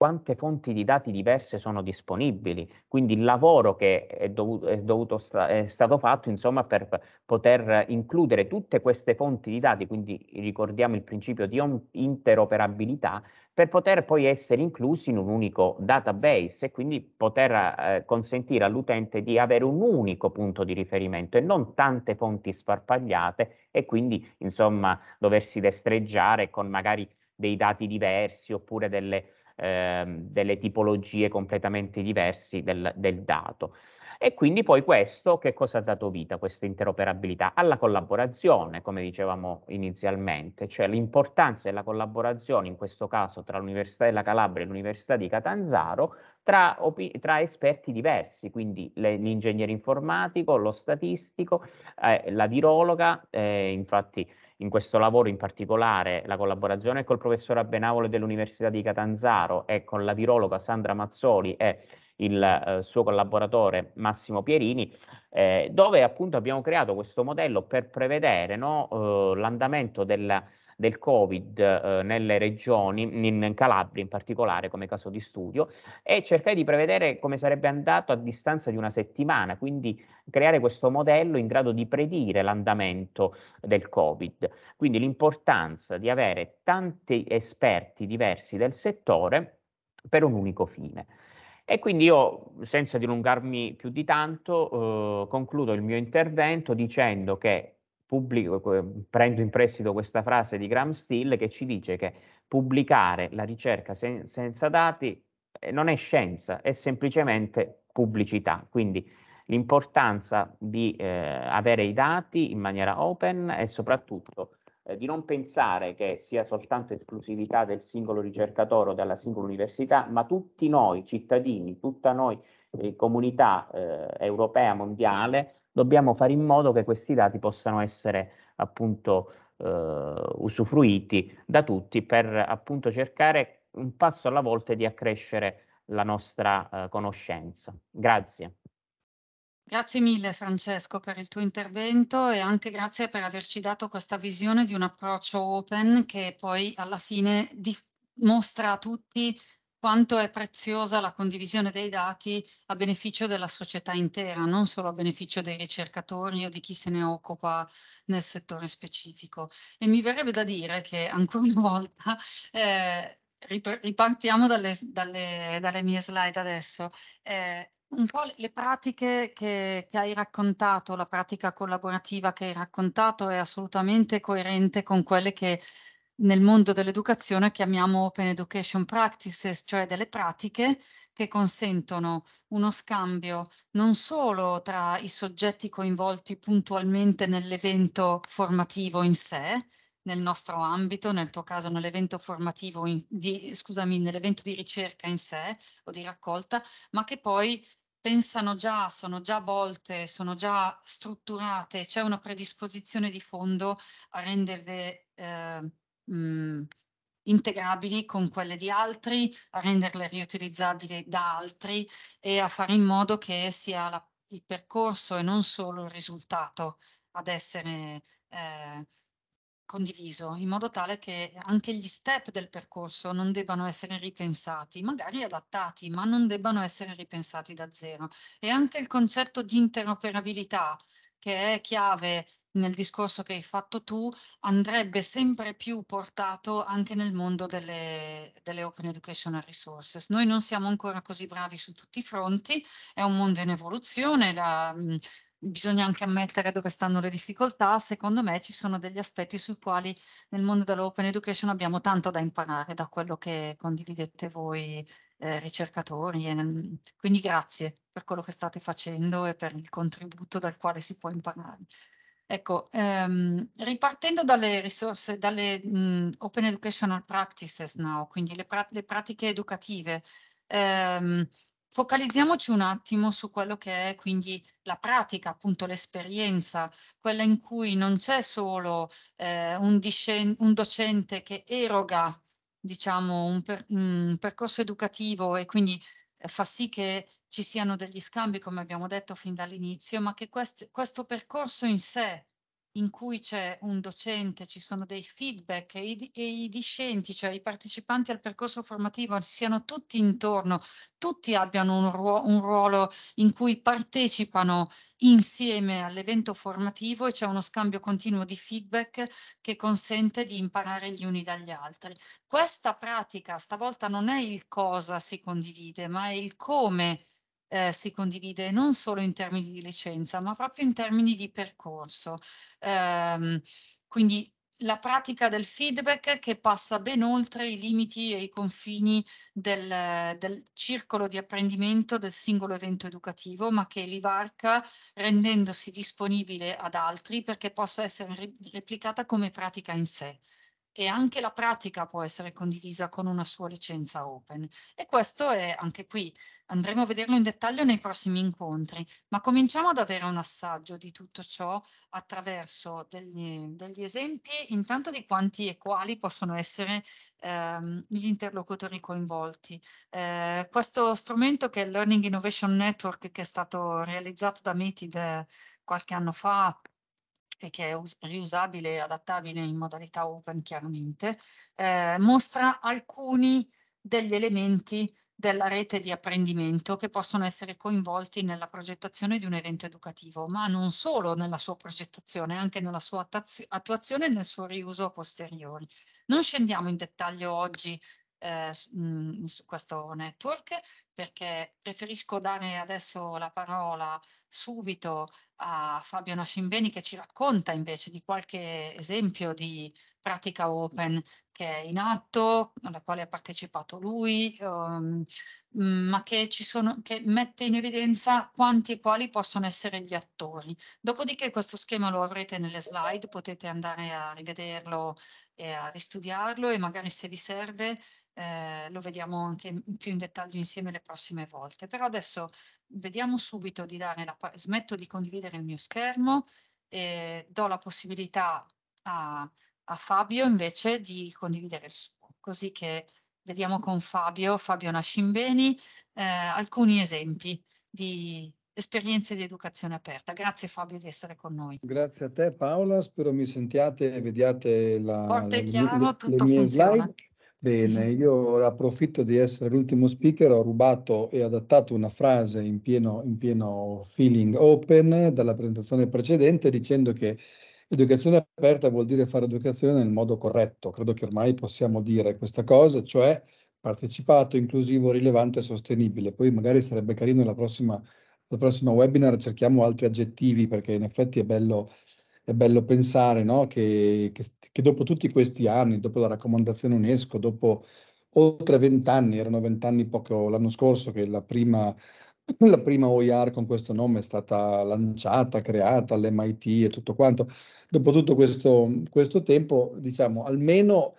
quante fonti di dati diverse sono disponibili, quindi il lavoro che è, dovuto, è, dovuto, è stato fatto insomma, per poter includere tutte queste fonti di dati, quindi ricordiamo il principio di interoperabilità, per poter poi essere inclusi in un unico database e quindi poter eh, consentire all'utente di avere un unico punto di riferimento e non tante fonti sparpagliate e quindi insomma doversi destreggiare con magari dei dati diversi oppure delle ehm, delle tipologie completamente diverse del, del dato. E quindi poi questo che cosa ha dato vita, questa interoperabilità? Alla collaborazione, come dicevamo inizialmente, cioè l'importanza della collaborazione, in questo caso tra l'Università della Calabria e l'Università di Catanzaro, tra, tra esperti diversi, quindi l'ingegnere informatico, lo statistico, eh, la virologa, eh, infatti in questo lavoro in particolare la collaborazione col professor Abbenavole dell'Università di Catanzaro e con la virologa Sandra Mazzoli e il eh, suo collaboratore Massimo Pierini, eh, dove appunto abbiamo creato questo modello per prevedere no, eh, l'andamento della del Covid eh, nelle regioni, in Calabria in particolare come caso di studio, e cercare di prevedere come sarebbe andato a distanza di una settimana, quindi creare questo modello in grado di predire l'andamento del Covid. Quindi l'importanza di avere tanti esperti diversi del settore per un unico fine. E quindi io, senza dilungarmi più di tanto, eh, concludo il mio intervento dicendo che pubblico, prendo in prestito questa frase di Graham Steele che ci dice che pubblicare la ricerca sen- senza dati eh, non è scienza, è semplicemente pubblicità. Quindi l'importanza di eh, avere i dati in maniera open e soprattutto eh, di non pensare che sia soltanto esclusività del singolo ricercatore o della singola università, ma tutti noi cittadini, tutta noi eh, comunità eh, europea, mondiale, dobbiamo fare in modo che questi dati possano essere appunto eh, usufruiti da tutti per appunto cercare un passo alla volta di accrescere la nostra eh, conoscenza. Grazie. Grazie mille Francesco per il tuo intervento e anche grazie per averci dato questa visione di un approccio open che poi alla fine mostra a tutti quanto è preziosa la condivisione dei dati a beneficio della società intera, non solo a beneficio dei ricercatori o di chi se ne occupa nel settore specifico. E mi verrebbe da dire che ancora una volta eh, ripartiamo dalle, dalle, dalle, mie slide adesso. Eh, un po' le pratiche che, che, hai raccontato, la pratica collaborativa che hai raccontato è assolutamente coerente con quelle che nel mondo dell'educazione chiamiamo Open Education Practices, cioè delle pratiche che consentono uno scambio non solo tra i soggetti coinvolti puntualmente nell'evento formativo in sé, nel nostro ambito, nel tuo caso nell'evento formativo, in, di, scusami, nell'evento di ricerca in sé o di raccolta, ma che poi pensano già, sono già volte, sono già strutturate, c'è una predisposizione di fondo a renderle eh, mh, integrabili con quelle di altri, a renderle riutilizzabili da altri e a fare in modo che sia la, il percorso e non solo il risultato ad essere eh, condiviso, in modo tale che anche gli step del percorso non debbano essere ripensati, magari adattati, ma non debbano essere ripensati da zero. E anche il concetto di interoperabilità che è chiave nel discorso che hai fatto tu, andrebbe sempre più portato anche nel mondo delle, delle Open Educational Resources. Noi non siamo ancora così bravi su tutti i fronti, è un mondo in evoluzione, la, bisogna anche ammettere dove stanno le difficoltà. Secondo me ci sono degli aspetti sui quali nel mondo dell'open education abbiamo tanto da imparare da quello che condividete voi eh, ricercatori. E, quindi grazie per quello che state facendo e per il contributo dal quale si può imparare. Ecco, ehm, ripartendo dalle risorse, dalle mh, Open Educational Practices now, quindi le, pra le pratiche educative, ehm, focalizziamoci un attimo su quello che è quindi la pratica, appunto l'esperienza, quella in cui non c'è solo eh, un, un, docente che eroga diciamo, un, per un percorso educativo e quindi eh, fa sì che ci siano degli scambi, come abbiamo detto fin dall'inizio, ma che quest questo percorso in sé, in cui c'è un docente, ci sono dei feedback e i, e i discenti, cioè i partecipanti al percorso formativo, siano tutti intorno, tutti abbiano un, ruo un ruolo in cui partecipano insieme all'evento formativo e c'è uno scambio continuo di feedback che consente di imparare gli uni dagli altri. Questa pratica stavolta non è il cosa si condivide, ma è il come eh, si condivide non solo in termini di licenza, ma proprio in termini di percorso. Ehm, quindi la pratica del feedback che passa ben oltre i limiti e i confini del, del, circolo di apprendimento del singolo evento educativo, ma che li varca rendendosi disponibile ad altri perché possa essere replicata come pratica in sé e anche la pratica può essere condivisa con una sua licenza open. E questo è anche qui, andremo a vederlo in dettaglio nei prossimi incontri, ma cominciamo ad avere un assaggio di tutto ciò attraverso degli, degli esempi intanto di quanti e quali possono essere ehm, gli interlocutori coinvolti. Eh, questo strumento che è il Learning Innovation Network che è stato realizzato da Metid qualche anno fa e che è us- riusabile e adattabile in modalità open chiaramente, eh, mostra alcuni degli elementi della rete di apprendimento che possono essere coinvolti nella progettazione di un evento educativo, ma non solo nella sua progettazione, anche nella sua attuazione e nel suo riuso a posteriori. Non scendiamo in dettaglio oggi eh, mm, su questo network perché preferisco dare adesso la parola subito a Fabio Nascimbeni che ci racconta invece di qualche esempio di pratica open che è in atto, alla quale ha partecipato lui, um, ma che, ci sono, che, mette in evidenza quanti e quali possono essere gli attori. Dopodiché questo schema lo avrete nelle slide, potete andare a rivederlo e a ristudiarlo e magari se vi serve eh, lo vediamo anche più in dettaglio insieme le prossime volte. Però adesso vediamo subito di dare la... smetto di condividere il mio schermo e do la possibilità a a Fabio invece di condividere il suo. Così che vediamo con Fabio, Fabio Nascimbeni, eh, alcuni esempi di esperienze di educazione aperta. Grazie Fabio di essere con noi. Grazie a te Paola, spero mi sentiate e vediate la, Forte, chiaro, le, tutto le mie funziona. slide. Bene, io approfitto di essere l'ultimo speaker, ho rubato e adattato una frase in pieno, in pieno feeling open dalla presentazione precedente dicendo che Educazione aperta vuol dire fare educazione nel modo corretto, credo che ormai possiamo dire questa cosa, cioè partecipato, inclusivo, rilevante e sostenibile. Poi magari sarebbe carino la prossima, la prossima webinar cerchiamo altri aggettivi perché in effetti è bello, è bello pensare no? che, che, che dopo tutti questi anni, dopo la raccomandazione UNESCO, dopo oltre vent'anni, erano vent'anni poco l'anno scorso che la prima la prima OIR con questo nome è stata lanciata, creata all'MIT e tutto quanto. Dopo tutto questo, questo tempo, diciamo, almeno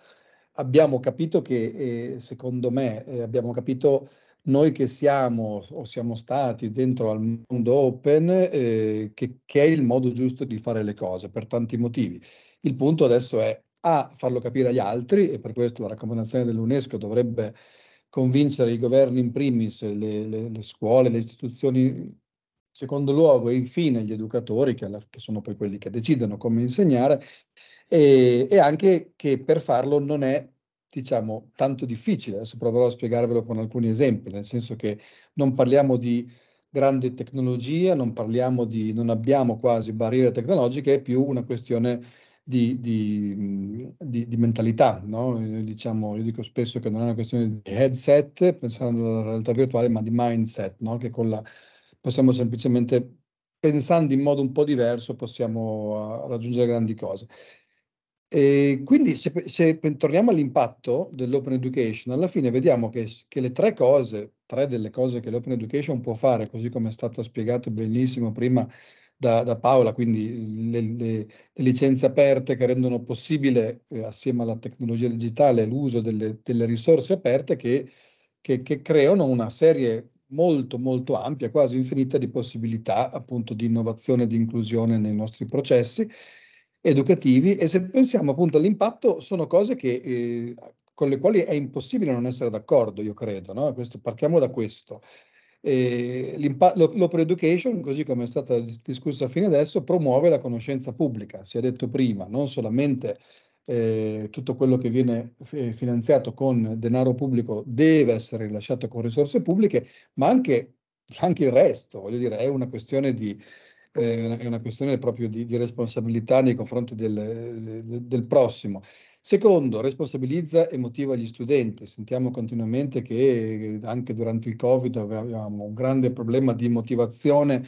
abbiamo capito che, eh, secondo me, eh, abbiamo capito noi che siamo o siamo stati dentro al mondo open, eh, che, che, è il modo giusto di fare le cose per tanti motivi. Il punto adesso è A, farlo capire agli altri e per questo la raccomandazione dell'UNESCO dovrebbe convincere i governi in primis, le, le, le scuole, le istituzioni in secondo luogo e infine gli educatori, che, alla, che sono poi quelli che decidono come insegnare, e, e anche che per farlo non è diciamo, tanto difficile. Adesso proverò a spiegarvelo con alcuni esempi, nel senso che non parliamo di grande tecnologia, non parliamo di, non abbiamo quasi barriere tecnologiche, è più una questione di, di, di, di mentalità. No? Diciamo, io dico spesso che non è una questione di headset, pensando alla realtà virtuale, ma di mindset, no? che con la, possiamo semplicemente, pensando in modo un po' diverso, possiamo ah, raggiungere grandi cose. E quindi se, se, torniamo all'impatto dell'open education, alla fine vediamo che, che, le tre cose, tre delle cose che l'open education può fare, così come è stato spiegato benissimo prima da, da Paola, quindi le, le, le, licenze aperte che rendono possibile, eh, assieme alla tecnologia digitale, l'uso delle, delle risorse aperte che, che, che creano una serie molto molto ampia, quasi infinita di possibilità appunto di innovazione e di inclusione nei nostri processi educativi e se pensiamo appunto all'impatto sono cose che, eh, con le quali è impossibile non essere d'accordo, io credo, no? questo, partiamo da questo l'open education, così come è stata discussa fino adesso, promuove la conoscenza pubblica, si è detto prima, non solamente eh, tutto quello che viene finanziato con denaro pubblico deve essere rilasciato con risorse pubbliche, ma anche, anche il resto, voglio dire, è una questione di, eh, una, questione proprio di, di, responsabilità nei confronti del, del prossimo. Secondo, responsabilizza e motiva gli studenti. Sentiamo continuamente che eh, anche durante il Covid avevamo un grande problema di motivazione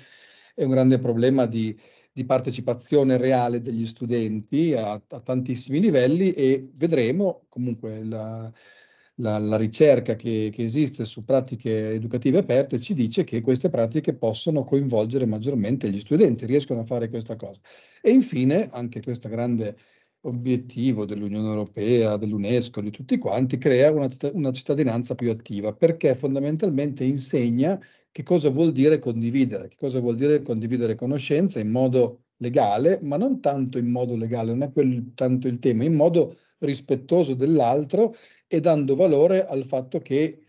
e un grande problema di, di partecipazione reale degli studenti a, a, tantissimi livelli e vedremo comunque la, la, la ricerca che, che, esiste su pratiche educative aperte ci dice che queste pratiche possono coinvolgere maggiormente gli studenti, riescono a fare questa cosa. E infine, anche questa grande obiettivo dell'Unione Europea, dell'UNESCO, di tutti quanti, crea una, una cittadinanza più attiva, perché fondamentalmente insegna che cosa vuol dire condividere, che cosa vuol dire condividere conoscenza in modo legale, ma non tanto in modo legale, non è quel, tanto il tema, in modo rispettoso dell'altro e dando valore al fatto che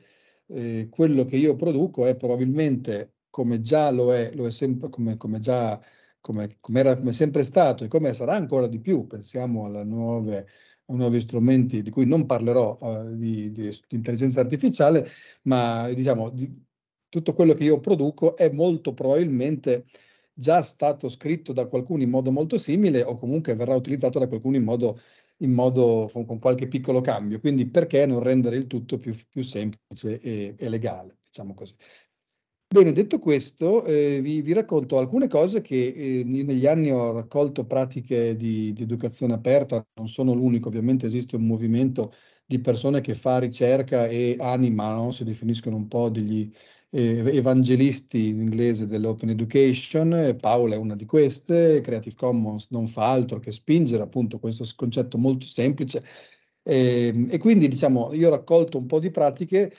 eh, quello che io produco è probabilmente, come già lo è, lo è sempre, come, come già come, come, era, come sempre stato e come sarà ancora di più, pensiamo alle nuove nuovi strumenti di cui non parlerò eh, di, di, di, intelligenza artificiale, ma diciamo di, tutto quello che io produco è molto probabilmente già stato scritto da qualcuno in modo molto simile o comunque verrà utilizzato da qualcuno in modo, in modo con, con, qualche piccolo cambio. Quindi perché non rendere il tutto più, più semplice e, e legale, diciamo così. Bene, detto questo, eh, vi, vi, racconto alcune cose che eh, negli anni ho raccolto pratiche di, di educazione aperta, non sono l'unico, ovviamente esiste un movimento di persone che fa ricerca e anima, no? si definiscono un po' degli eh, evangelisti in inglese dell'open education, Paola è una di queste, Creative Commons non fa altro che spingere appunto questo concetto molto semplice e, ehm, e quindi diciamo io ho raccolto un po' di pratiche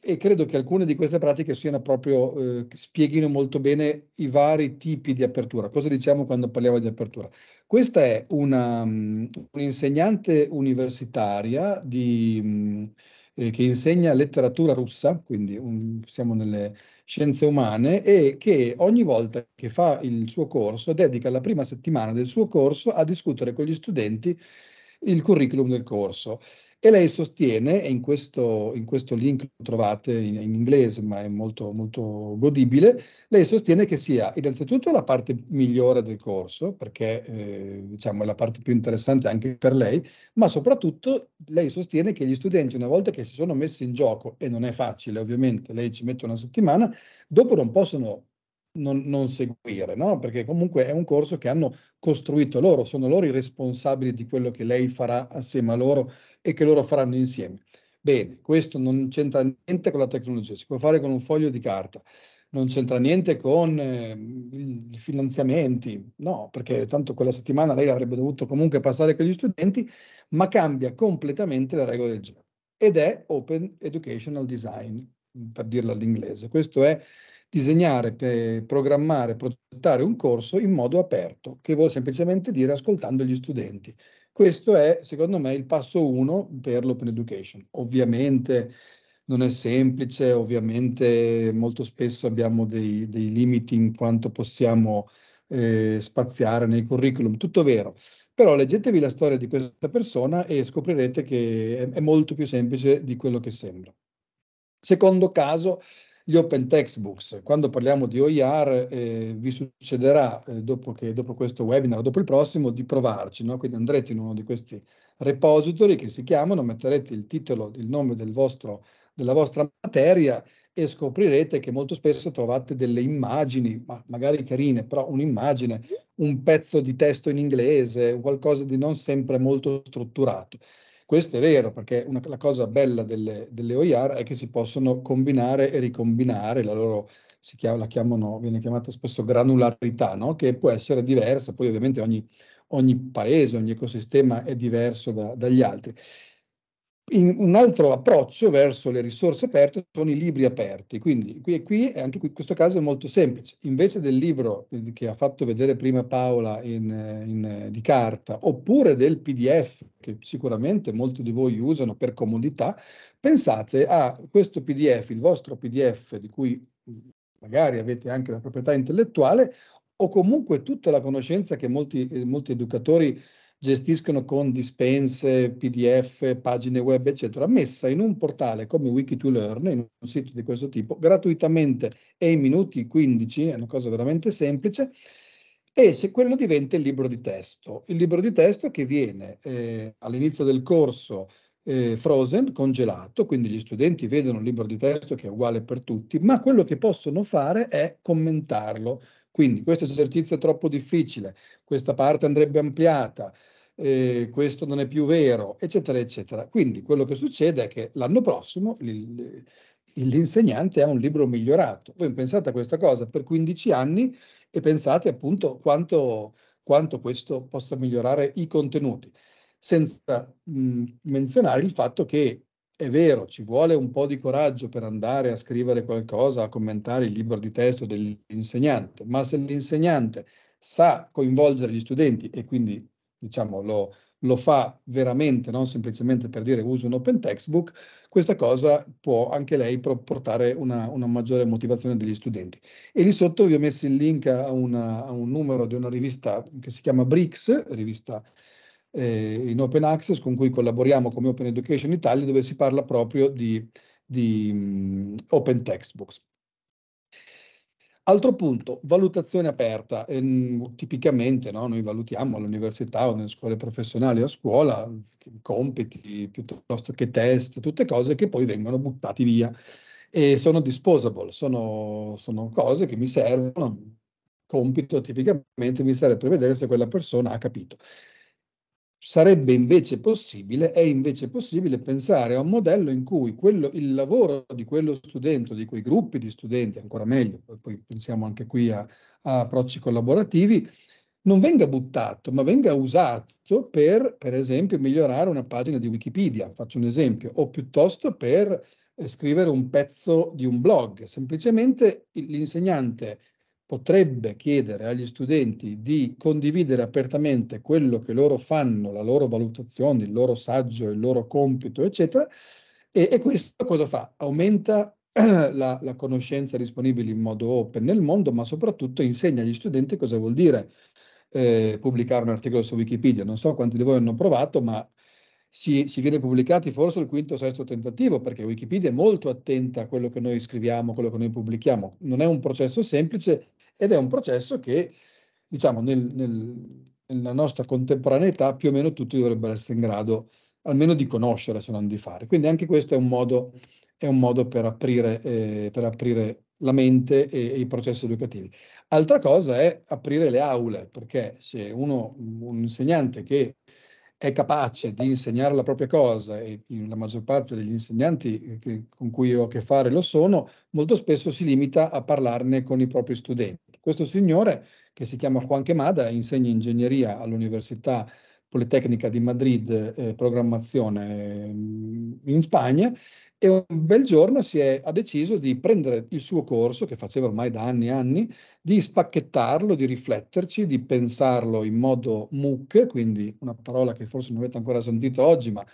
e credo che alcune di queste pratiche siano proprio, eh, spieghino molto bene i vari tipi di apertura. Cosa diciamo quando parliamo di apertura? Questa è una, mm, un'insegnante universitaria di, um, eh, che insegna letteratura russa, quindi un, siamo nelle scienze umane, e che ogni volta che fa il suo corso dedica la prima settimana del suo corso a discutere con gli studenti il curriculum del corso. E lei sostiene, e in questo, in questo link lo trovate in, in inglese, ma è molto, molto, godibile, lei sostiene che sia innanzitutto la parte migliore del corso, perché eh, diciamo, è la parte più interessante anche per lei, ma soprattutto lei sostiene che gli studenti, una volta che si sono messi in gioco, e non è facile ovviamente, lei ci mette una settimana, dopo non possono non, non, seguire, no? perché comunque è un corso che hanno costruito loro, sono loro i responsabili di quello che lei farà assieme a loro e che loro faranno insieme. Bene, questo non c'entra niente con la tecnologia, si può fare con un foglio di carta, non c'entra niente con eh, i finanziamenti, no, perché tanto quella settimana lei avrebbe dovuto comunque passare con gli studenti, ma cambia completamente le regole del gioco ed è Open Educational Design, per dirlo all'inglese. Questo è disegnare, programmare, progettare un corso in modo aperto, che vuol semplicemente dire ascoltando gli studenti. Questo è, secondo me, il passo uno per l'open education. Ovviamente non è semplice, ovviamente molto spesso abbiamo dei, dei limiti in quanto possiamo eh, spaziare nei curriculum, tutto vero. Però leggetevi la storia di questa persona e scoprirete che è, è molto più semplice di quello che sembra. Secondo caso gli open textbooks. Quando parliamo di OER, eh, vi succederà, eh, dopo, che, dopo, questo webinar, dopo il prossimo, di provarci. No? Quindi andrete in uno di questi repository che si chiamano, metterete il titolo, il nome del vostro, della vostra materia e scoprirete che molto spesso trovate delle immagini, ma magari carine, però un'immagine, un pezzo di testo in inglese, qualcosa di non sempre molto strutturato. Questo è vero, perché una, la cosa bella delle, delle OIR è che si possono combinare e ricombinare, la loro chiama, la chiamano, viene chiamata spesso granularità, no? che può essere diversa, poi ovviamente ogni, ogni paese, ogni ecosistema è diverso da, dagli altri. In, un altro approccio verso le risorse aperte sono i libri aperti, quindi qui, e qui anche in questo caso è molto semplice. Invece del libro eh, che ha fatto vedere prima Paola in, eh, in, eh, di carta, oppure del PDF che sicuramente molti di voi usano per comodità, pensate a questo PDF, il vostro PDF di cui mm, magari avete anche la proprietà intellettuale o comunque tutta la conoscenza che molti, molti educatori gestiscono con dispense, PDF, pagine web, eccetera, messa in un portale come Wiki2Learn, in un sito di questo tipo, gratuitamente e in minuti 15, è una cosa veramente semplice, e se quello diventa il libro di testo. Il libro di testo che viene eh, all'inizio del corso eh, frozen, congelato, quindi gli studenti vedono il libro di testo che è uguale per tutti, ma quello che possono fare è commentarlo quindi questo esercizio è troppo difficile, questa parte andrebbe ampliata, eh, questo non è più vero, eccetera, eccetera. Quindi quello che succede è che l'anno prossimo l'insegnante ha un libro migliorato. Voi pensate a questa cosa per 15 anni e pensate appunto quanto, quanto questo possa migliorare i contenuti senza mh, menzionare il fatto che è vero, ci vuole un po' di coraggio per andare a scrivere qualcosa, a commentare il libro di testo dell'insegnante, ma se l'insegnante sa coinvolgere gli studenti e quindi diciamo, lo, lo fa veramente, non semplicemente per dire uso un open textbook, questa cosa può anche lei portare una, una maggiore motivazione degli studenti. E lì sotto vi ho messo il link a, una, a un numero di una rivista che si chiama BRICS, rivista eh, in Open Access con cui collaboriamo come Open Education Italia dove si parla proprio di, di um, Open Textbooks. Altro punto, valutazione aperta. Eh, tipicamente no, noi valutiamo all'università o nelle scuole professionali o a scuola compiti piuttosto che test, tutte cose che poi vengono buttati via e sono disposable, sono, sono cose che mi servono. Compito tipicamente mi serve per vedere se quella persona ha capito. Sarebbe invece possibile, è invece possibile pensare a un modello in cui quello, il lavoro di quello studente, di quei gruppi di studenti, ancora meglio, poi pensiamo anche qui a, a approcci collaborativi, non venga buttato, ma venga usato per, per esempio, migliorare una pagina di Wikipedia, faccio un esempio, o piuttosto per eh, scrivere un pezzo di un blog. Semplicemente l'insegnante potrebbe chiedere agli studenti di condividere apertamente quello che loro fanno, la loro valutazione, il loro saggio, il loro compito, eccetera, e, e questo cosa fa? Aumenta la, la, conoscenza disponibile in modo open nel mondo, ma soprattutto insegna agli studenti cosa vuol dire eh, pubblicare un articolo su Wikipedia. Non so quanti di voi hanno provato, ma si, si, viene pubblicati forse il quinto o sesto tentativo, perché Wikipedia è molto attenta a quello che noi scriviamo, quello che noi pubblichiamo. Non è un processo semplice, ed è un processo che, diciamo, nel, nel, nella nostra contemporaneità più o meno tutti dovrebbero essere in grado almeno di conoscere se non di fare. Quindi anche questo è un modo, è un modo per, aprire, eh, per, aprire, la mente e, e, i processi educativi. Altra cosa è aprire le aule, perché se uno, un insegnante che è capace di insegnare la propria cosa, e la maggior parte degli insegnanti eh, che, con cui ho a che fare lo sono, molto spesso si limita a parlarne con i propri studenti. Questo signore, che si chiama Juan Quemada, insegna ingegneria all'Università Politecnica di Madrid, eh, programmazione mm, in Spagna, e un bel giorno è, ha deciso di prendere il suo corso, che faceva ormai da anni e anni, di spacchettarlo, di rifletterci, di pensarlo in modo MOOC, quindi una parola che forse non avete ancora sentito oggi, ma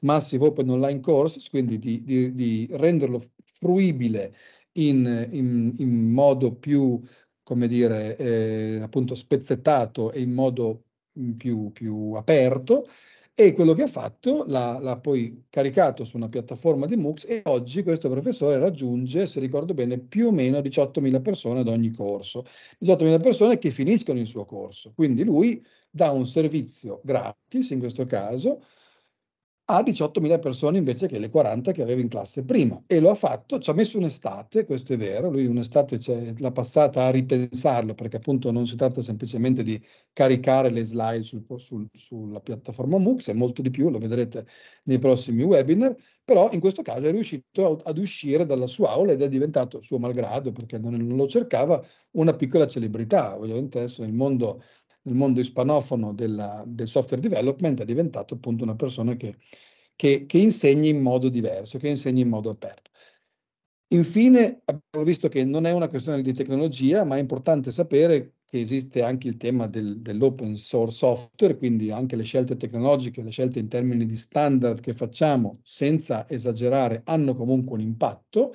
Massive Open Online Courses, quindi di, di, di renderlo fruibile in, in, in, modo più, come dire, eh, appunto spezzettato e in modo mm, più, più aperto e quello che ha fatto l'ha, l'ha, poi caricato su una piattaforma di MOOCs e oggi questo professore raggiunge, se ricordo bene, più o meno 18.000 persone ad ogni corso, 18.000 persone che finiscono il suo corso. Quindi lui dà un servizio gratis in questo caso a 18.000 persone invece che le 40 che aveva in classe prima e lo ha fatto, ci ha messo un'estate, questo è vero, lui un'estate l'ha passata a ripensarlo perché appunto non si tratta semplicemente di caricare le slide sul, sul, sulla piattaforma MOOC, è molto di più, lo vedrete nei prossimi webinar, però in questo caso è riuscito ad uscire dalla sua aula ed è diventato, suo malgrado perché non, non lo cercava, una piccola celebrità, ovviamente adesso nel mondo nel mondo ispanofono della, del software development è diventato appunto una persona che, che, che insegni in modo diverso, che insegna in modo aperto. Infine abbiamo visto che non è una questione di tecnologia, ma è importante sapere che esiste anche il tema del, dell'open source software, quindi anche le scelte tecnologiche, le scelte in termini di standard che facciamo, senza esagerare, hanno comunque un impatto.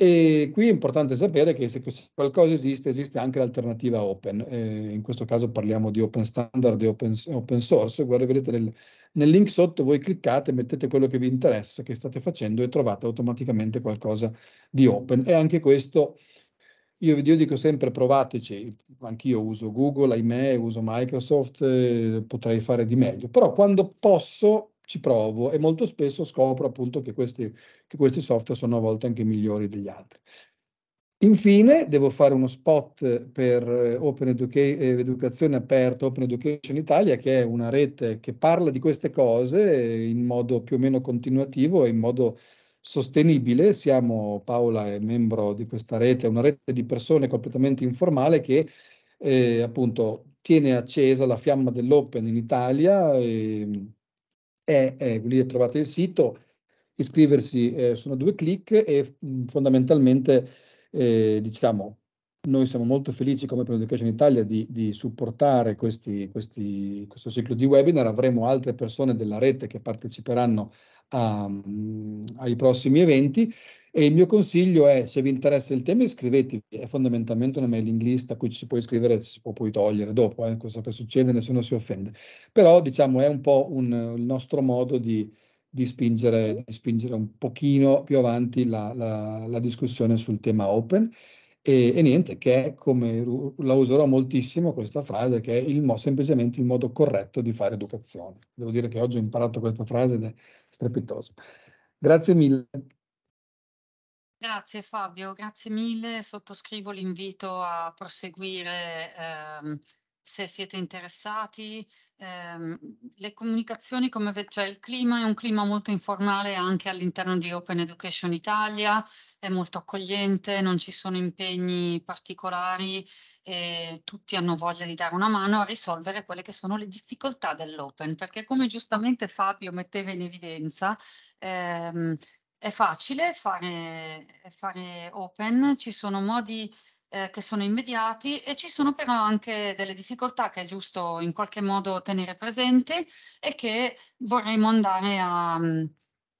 E qui è importante sapere che se qualcosa esiste, esiste anche l'alternativa open. Eh, in questo caso parliamo di open standard e open, open, source. Guarda, vedete nel, nel, link sotto voi cliccate, mettete quello che vi interessa, che state facendo e trovate automaticamente qualcosa di open. E anche questo, io vi dico sempre provateci, anch'io uso Google, ahimè, uso Microsoft, eh, potrei fare di meglio. Però quando posso ci provo e molto spesso scopro appunto che questi, che questi software sono a volte anche migliori degli altri. Infine, devo fare uno spot per eh, Open educa eh, Educazione Aperta, Open Education Italia, che è una rete che parla di queste cose in modo più o meno continuativo e in modo sostenibile. Siamo, Paola è membro di questa rete, una rete di persone completamente informale che eh, appunto tiene accesa la fiamma dell'Open in Italia. E, ehm, è, eh, lì trovate il sito, iscriversi eh, sono due clic e mh, mm, fondamentalmente eh, diciamo noi siamo molto felici come Open Education Italia di, di supportare questi, questi, questo ciclo di webinar, avremo altre persone della rete che parteciperanno a, um, ai prossimi eventi e il mio consiglio è, se vi interessa il tema, iscrivetevi. È fondamentalmente una mailing list a cui ci si può iscrivere, e si può poi togliere dopo, eh, cosa che succede, nessuno si offende. Però, diciamo, è un po' un, il nostro modo di, di, spingere, di, spingere, un pochino più avanti la, la, la discussione sul tema open. E, e niente, che è come la userò moltissimo questa frase, che è il mo, semplicemente il modo corretto di fare educazione. Devo dire che oggi ho imparato questa frase ed è strepitoso. Grazie mille. Grazie Fabio, grazie mille. Sottoscrivo l'invito a proseguire ehm, se siete interessati. Ehm, le comunicazioni, come cioè il clima è un clima molto informale anche all'interno di Open Education Italia, è molto accogliente, non ci sono impegni particolari e tutti hanno voglia di dare una mano a risolvere quelle che sono le difficoltà dell'Open, perché come giustamente Fabio metteva in evidenza, ehm, è facile fare, eh, fare open, ci sono modi eh, che sono immediati e ci sono però anche delle difficoltà che è giusto in qualche modo tenere presenti e che vorremmo andare a, mm,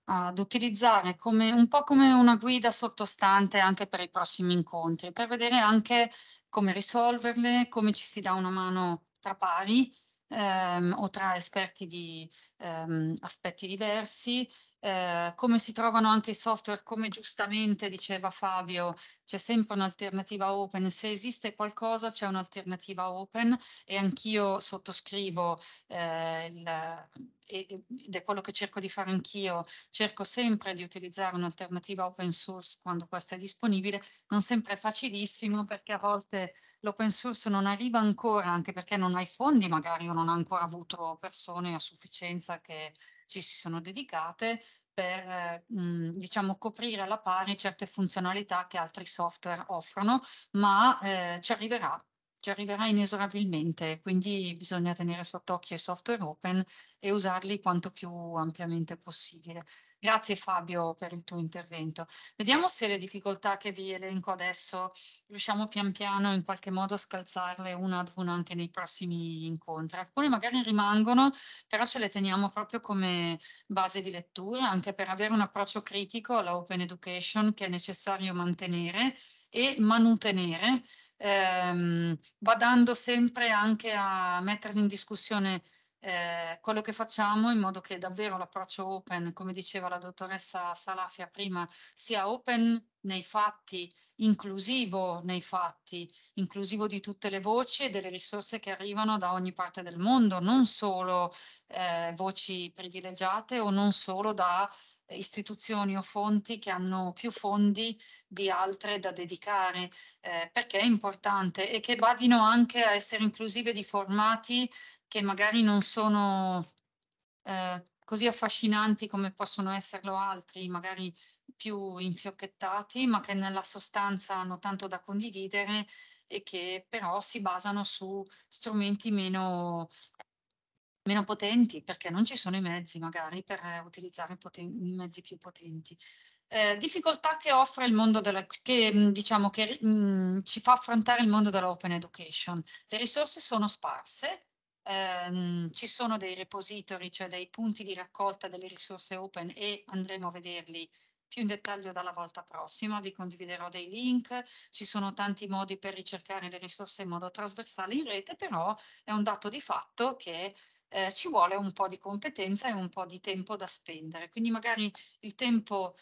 ad utilizzare come, un po' come una guida sottostante anche per i prossimi incontri, per vedere anche come risolverle, come ci si dà una mano tra pari ehm, o tra esperti di ehm, aspetti diversi eh, come si trovano anche i software, come giustamente diceva Fabio, c'è sempre un'alternativa open, se esiste qualcosa c'è un'alternativa open e anch'io sottoscrivo eh, il, ed è quello che cerco di fare anch'io, cerco sempre di utilizzare un'alternativa open source quando questa è disponibile, non sempre è facilissimo perché a volte l'open source non arriva ancora, anche perché non hai fondi magari o non ha ancora avuto persone a sufficienza che ci si sono dedicate per mh, eh, mm, diciamo, coprire alla pari certe funzionalità che altri software offrono, ma eh, ci arriverà ci arriverà inesorabilmente, quindi bisogna tenere sott'occhio i software open e usarli quanto più ampiamente possibile. Grazie Fabio per il tuo intervento. Vediamo se le difficoltà che vi elenco adesso riusciamo pian piano in qualche modo a scalzarle una ad una anche nei prossimi incontri. Alcune magari rimangono, però ce le teniamo proprio come base di lettura, anche per avere un approccio critico alla open education che è necessario mantenere e manutenere ehm, badando sempre anche a mettere in discussione eh, quello che facciamo in modo che davvero l'approccio open, come diceva la dottoressa Salafia prima, sia open nei fatti, inclusivo nei fatti, inclusivo di tutte le voci e delle risorse che arrivano da ogni parte del mondo, non solo eh, voci privilegiate o non solo da istituzioni o fonti che hanno più fondi di altre da dedicare, eh, perché è importante e che badino anche a essere inclusive di formati che magari non sono eh, così affascinanti come possono esserlo altri, magari più infiocchettati, ma che nella sostanza hanno tanto da condividere e che però si basano su strumenti meno meno potenti perché non ci sono i mezzi magari per eh, utilizzare poten- mezzi più potenti. Eh, difficoltà che offre il mondo della, che mm, diciamo che mh, mm, ci fa affrontare il mondo dell'open education. Le risorse sono sparse, ehm, ci sono dei repository, cioè dei punti di raccolta delle risorse open e andremo a vederli più in dettaglio dalla volta prossima, vi condividerò dei link, ci sono tanti modi per ricercare le risorse in modo trasversale in rete, però è un dato di fatto che eh, ci vuole un po' di competenza e un po' di tempo da spendere. Quindi magari il tempo,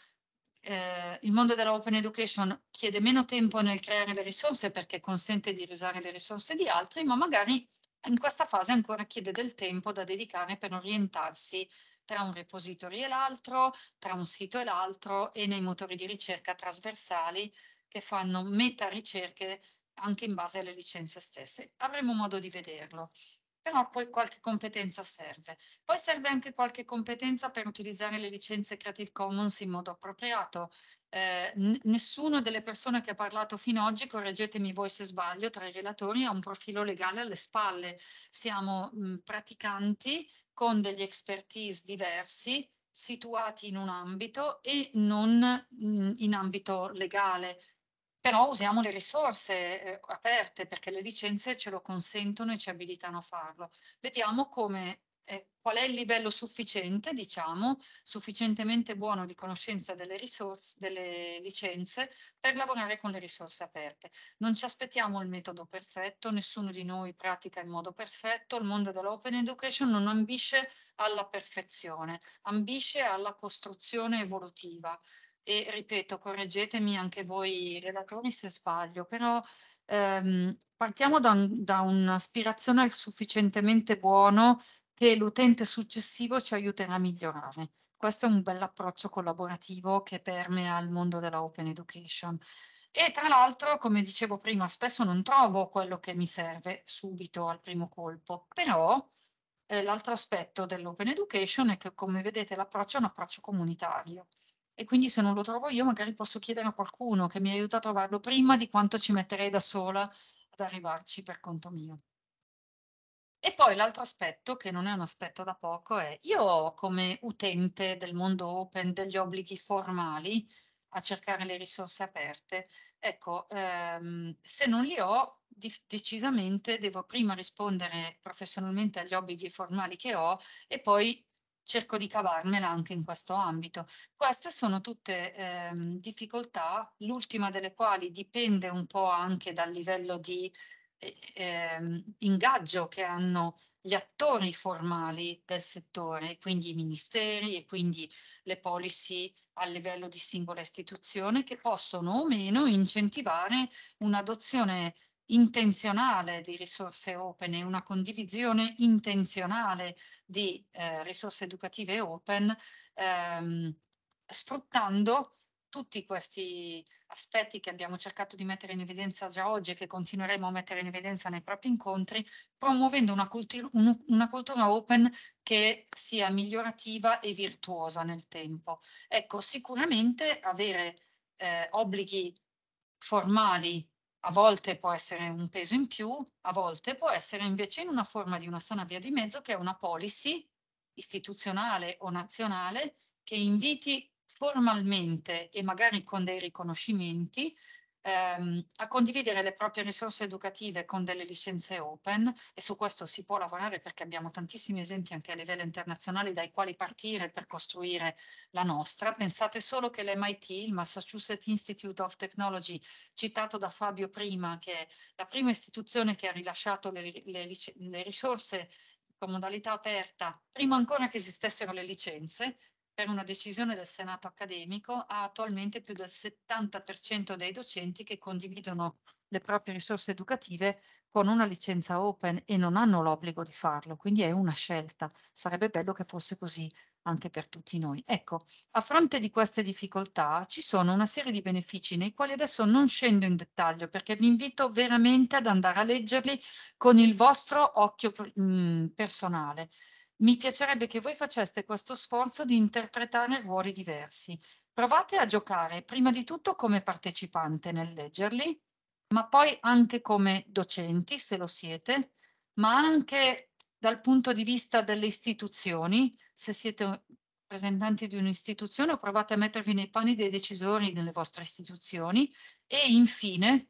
eh, il mondo dell'open education chiede meno tempo nel creare le risorse perché consente di riusare le risorse di altri, ma magari in questa fase ancora chiede del tempo da dedicare per orientarsi tra un repository e l'altro, tra un sito e l'altro e nei motori di ricerca trasversali che fanno meta ricerche anche in base alle licenze stesse. Avremo modo di vederlo però poi qualche competenza serve. Poi serve anche qualche competenza per utilizzare le licenze Creative Commons in modo appropriato. Eh, nessuno delle persone che ha parlato fino ad oggi, correggetemi voi se sbaglio, tra i relatori ha un profilo legale alle spalle. Siamo mh, praticanti con degli expertise diversi, situati in un ambito e non mh, in ambito legale però usiamo le risorse eh, aperte perché le licenze ce lo consentono e ci abilitano a farlo. Vediamo come, eh, qual è il livello sufficiente, diciamo, sufficientemente buono di conoscenza delle, risorse, delle licenze per lavorare con le risorse aperte. Non ci aspettiamo il metodo perfetto, nessuno di noi pratica in modo perfetto, il mondo dell'open education non ambisce alla perfezione, ambisce alla costruzione evolutiva e ripeto, correggetemi anche voi relatori se sbaglio, però ehm, partiamo da, da un'aspirazione sufficientemente buono che l'utente successivo ci aiuterà a migliorare. Questo è un bel approccio collaborativo che permea il mondo della Open Education. E tra l'altro, come dicevo prima, spesso non trovo quello che mi serve subito al primo colpo, però eh, l'altro aspetto dell'open education è che, come vedete, l'approccio è un approccio comunitario e quindi se non lo trovo io magari posso chiedere a qualcuno che mi aiuta a trovarlo prima di quanto ci metterei da sola ad arrivarci per conto mio. E poi l'altro aspetto, che non è un aspetto da poco, è io come utente del mondo open, degli obblighi formali a cercare le risorse aperte, ecco, ehm, se non li ho, di- decisamente devo prima rispondere professionalmente agli obblighi formali che ho e poi cerco di cavarmela anche in questo ambito. Queste sono tutte eh, difficoltà, l'ultima delle quali dipende un po' anche dal livello di eh, ehm, ingaggio che hanno gli attori formali del settore, quindi i ministeri e quindi le policy a livello di singola istituzione che possono o meno incentivare un'adozione intenzionale di risorse open e una condivisione intenzionale di eh, risorse educative open, ehm, sfruttando tutti questi aspetti che abbiamo cercato di mettere in evidenza già oggi e che continueremo a mettere in evidenza nei propri incontri, promuovendo una, cultura, un, una cultura open che sia migliorativa e virtuosa nel tempo. Ecco, sicuramente avere eh, obblighi formali a volte può essere un peso in più, a volte può essere invece in una forma di una sana via di mezzo che è una policy istituzionale o nazionale che inviti formalmente e magari con dei riconoscimenti ehm, a condividere le proprie risorse educative con delle licenze open e su questo si può lavorare perché abbiamo tantissimi esempi anche a livello internazionale dai quali partire per costruire la nostra. Pensate solo che l'MIT, il Massachusetts Institute of Technology, citato da Fabio prima, che è la prima istituzione che ha rilasciato le, le, le risorse con modalità aperta, prima ancora che esistessero le licenze, per una decisione del Senato accademico, ha attualmente più del 70% dei docenti che condividono le proprie risorse educative con una licenza open e non hanno l'obbligo di farlo, quindi è una scelta. Sarebbe bello che fosse così anche per tutti noi. Ecco, a fronte di queste difficoltà ci sono una serie di benefici nei quali adesso non scendo in dettaglio perché vi invito veramente ad andare a leggerli con il vostro occhio mh, mm, personale. Mi piacerebbe che voi faceste questo sforzo di interpretare ruoli diversi. Provate a giocare prima di tutto come partecipante nel leggerli, ma poi anche come docenti, se lo siete, ma anche dal punto di vista delle istituzioni, se siete rappresentanti di un'istituzione provate a mettervi nei panni dei decisori nelle vostre istituzioni e infine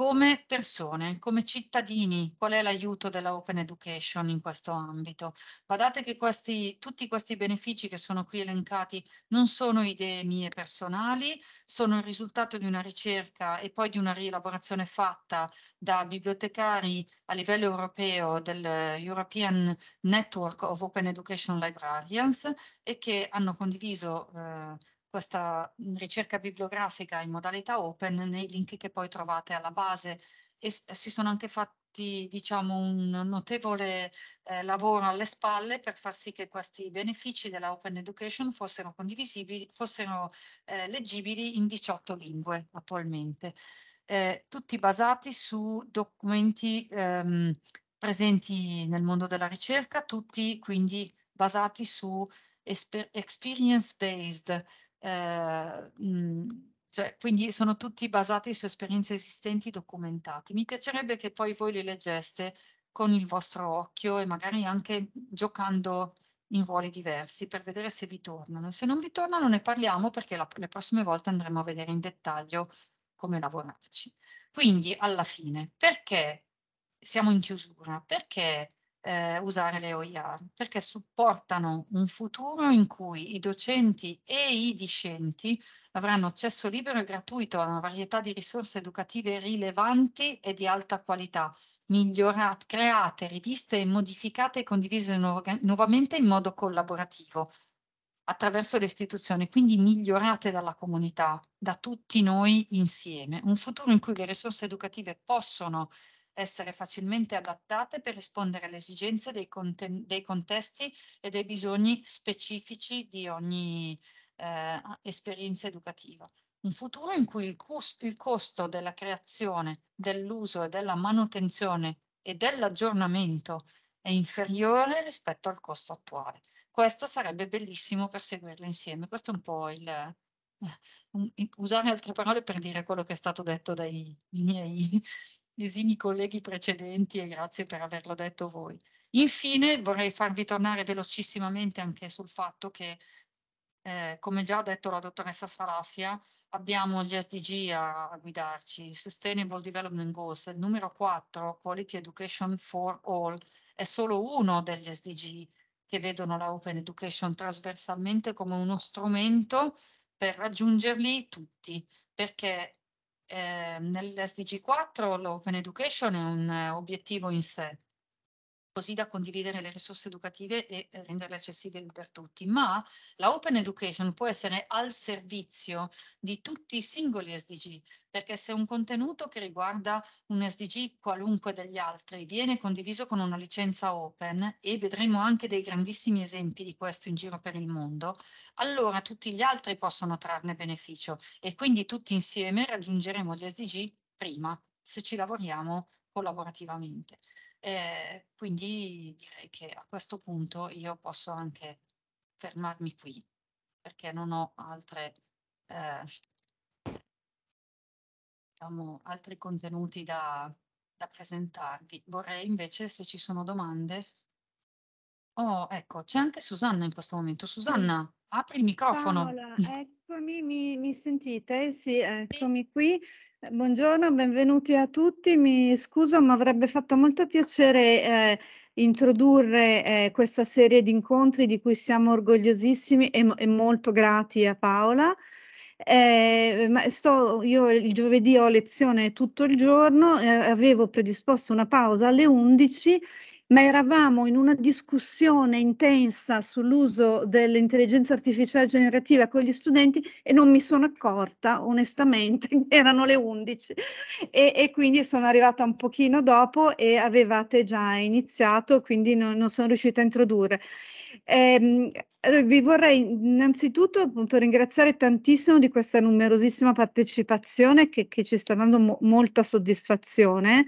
come persone, come cittadini, qual è l'aiuto della Open Education in questo ambito. Guardate che questi, tutti questi benefici che sono qui elencati non sono idee mie personali, sono il risultato di una ricerca e poi di una rielaborazione fatta da bibliotecari a livello europeo del European Network of Open Education Librarians e che hanno condiviso eh, questa ricerca bibliografica in modalità open nei link che poi trovate alla base e si sono anche fatti diciamo un notevole eh, lavoro alle spalle per far sì che questi benefici della open education fossero condivisibili, fossero eh, leggibili in 18 lingue attualmente, eh, tutti basati su documenti ehm, presenti nel mondo della ricerca, tutti quindi basati su experience based eh, mh, cioè, quindi sono tutti basati su esperienze esistenti documentate. Mi piacerebbe che poi voi li leggeste con il vostro occhio e magari anche giocando in ruoli diversi per vedere se vi tornano. Se non vi tornano ne parliamo perché la, le prossime volte andremo a vedere in dettaglio come lavorarci. Quindi alla fine, perché siamo in chiusura? Perché eh, usare le OIR, perché supportano un futuro in cui i docenti e i discenti avranno accesso libero e gratuito a una varietà di risorse educative rilevanti e di alta qualità, migliorate, create, riviste e modificate e condivise nu nuovamente in modo collaborativo attraverso le istituzioni, quindi migliorate dalla comunità, da tutti noi insieme. Un futuro in cui le risorse educative possono essere facilmente adattate per rispondere alle esigenze dei, conten- dei contesti e dei bisogni specifici di ogni eh, esperienza educativa. Un futuro in cui il, cus- il costo della creazione, dell'uso e della manutenzione e dell'aggiornamento è inferiore rispetto al costo attuale. Questo sarebbe bellissimo per seguirlo insieme. Questo è un po' il eh, usare altre parole per dire quello che è stato detto dai miei lesivi colleghi precedenti e grazie per averlo detto voi. Infine vorrei farvi tornare velocissimamente anche sul fatto che, eh, come già ha detto la dottoressa Sarafia, abbiamo gli SDG a, a guidarci, Sustainable Development Goals, il numero 4, Quality Education for All, è solo uno degli SDG che vedono la Open Education trasversalmente come uno strumento per raggiungerli tutti, perché eh, nell'SDG 4 l'open education è un eh, obiettivo in sé, così da condividere le risorse educative e eh, renderle accessibili per tutti, ma la Open Education può essere al servizio di tutti i singoli SDG, perché se un contenuto che riguarda un SDG qualunque degli altri viene condiviso con una licenza open e vedremo anche dei grandissimi esempi di questo in giro per il mondo, allora tutti gli altri possono trarne beneficio e quindi tutti insieme raggiungeremo gli SDG prima se ci lavoriamo collaborativamente. Eh, quindi direi che a questo punto io posso anche fermarmi qui perché non ho altre, eh, diciamo, altri contenuti da, da presentarvi. Vorrei invece se ci sono domande. Oh, ecco, c'è anche Susanna in questo momento. Susanna, apri il microfono. Paola, ecco. Eccomi, mi, mi, sentite? Sì, eccomi qui. Buongiorno, benvenuti a tutti. Mi scuso, ma avrebbe fatto molto piacere eh, introdurre eh, questa serie di incontri di cui siamo orgogliosissimi e, e molto grati a Paola. Eh, ma sto, io il giovedì ho lezione tutto il giorno, eh, avevo predisposto una pausa alle 11 ma eravamo in una discussione intensa sull'uso dell'intelligenza artificiale generativa con gli studenti e non mi sono accorta, onestamente, erano le 11 e, e quindi sono arrivata un pochino dopo e avevate già iniziato, quindi non, non sono riuscita a introdurre. Eh, vi vorrei innanzitutto appunto, ringraziare tantissimo di questa numerosissima partecipazione che, che ci sta dando mo- molta soddisfazione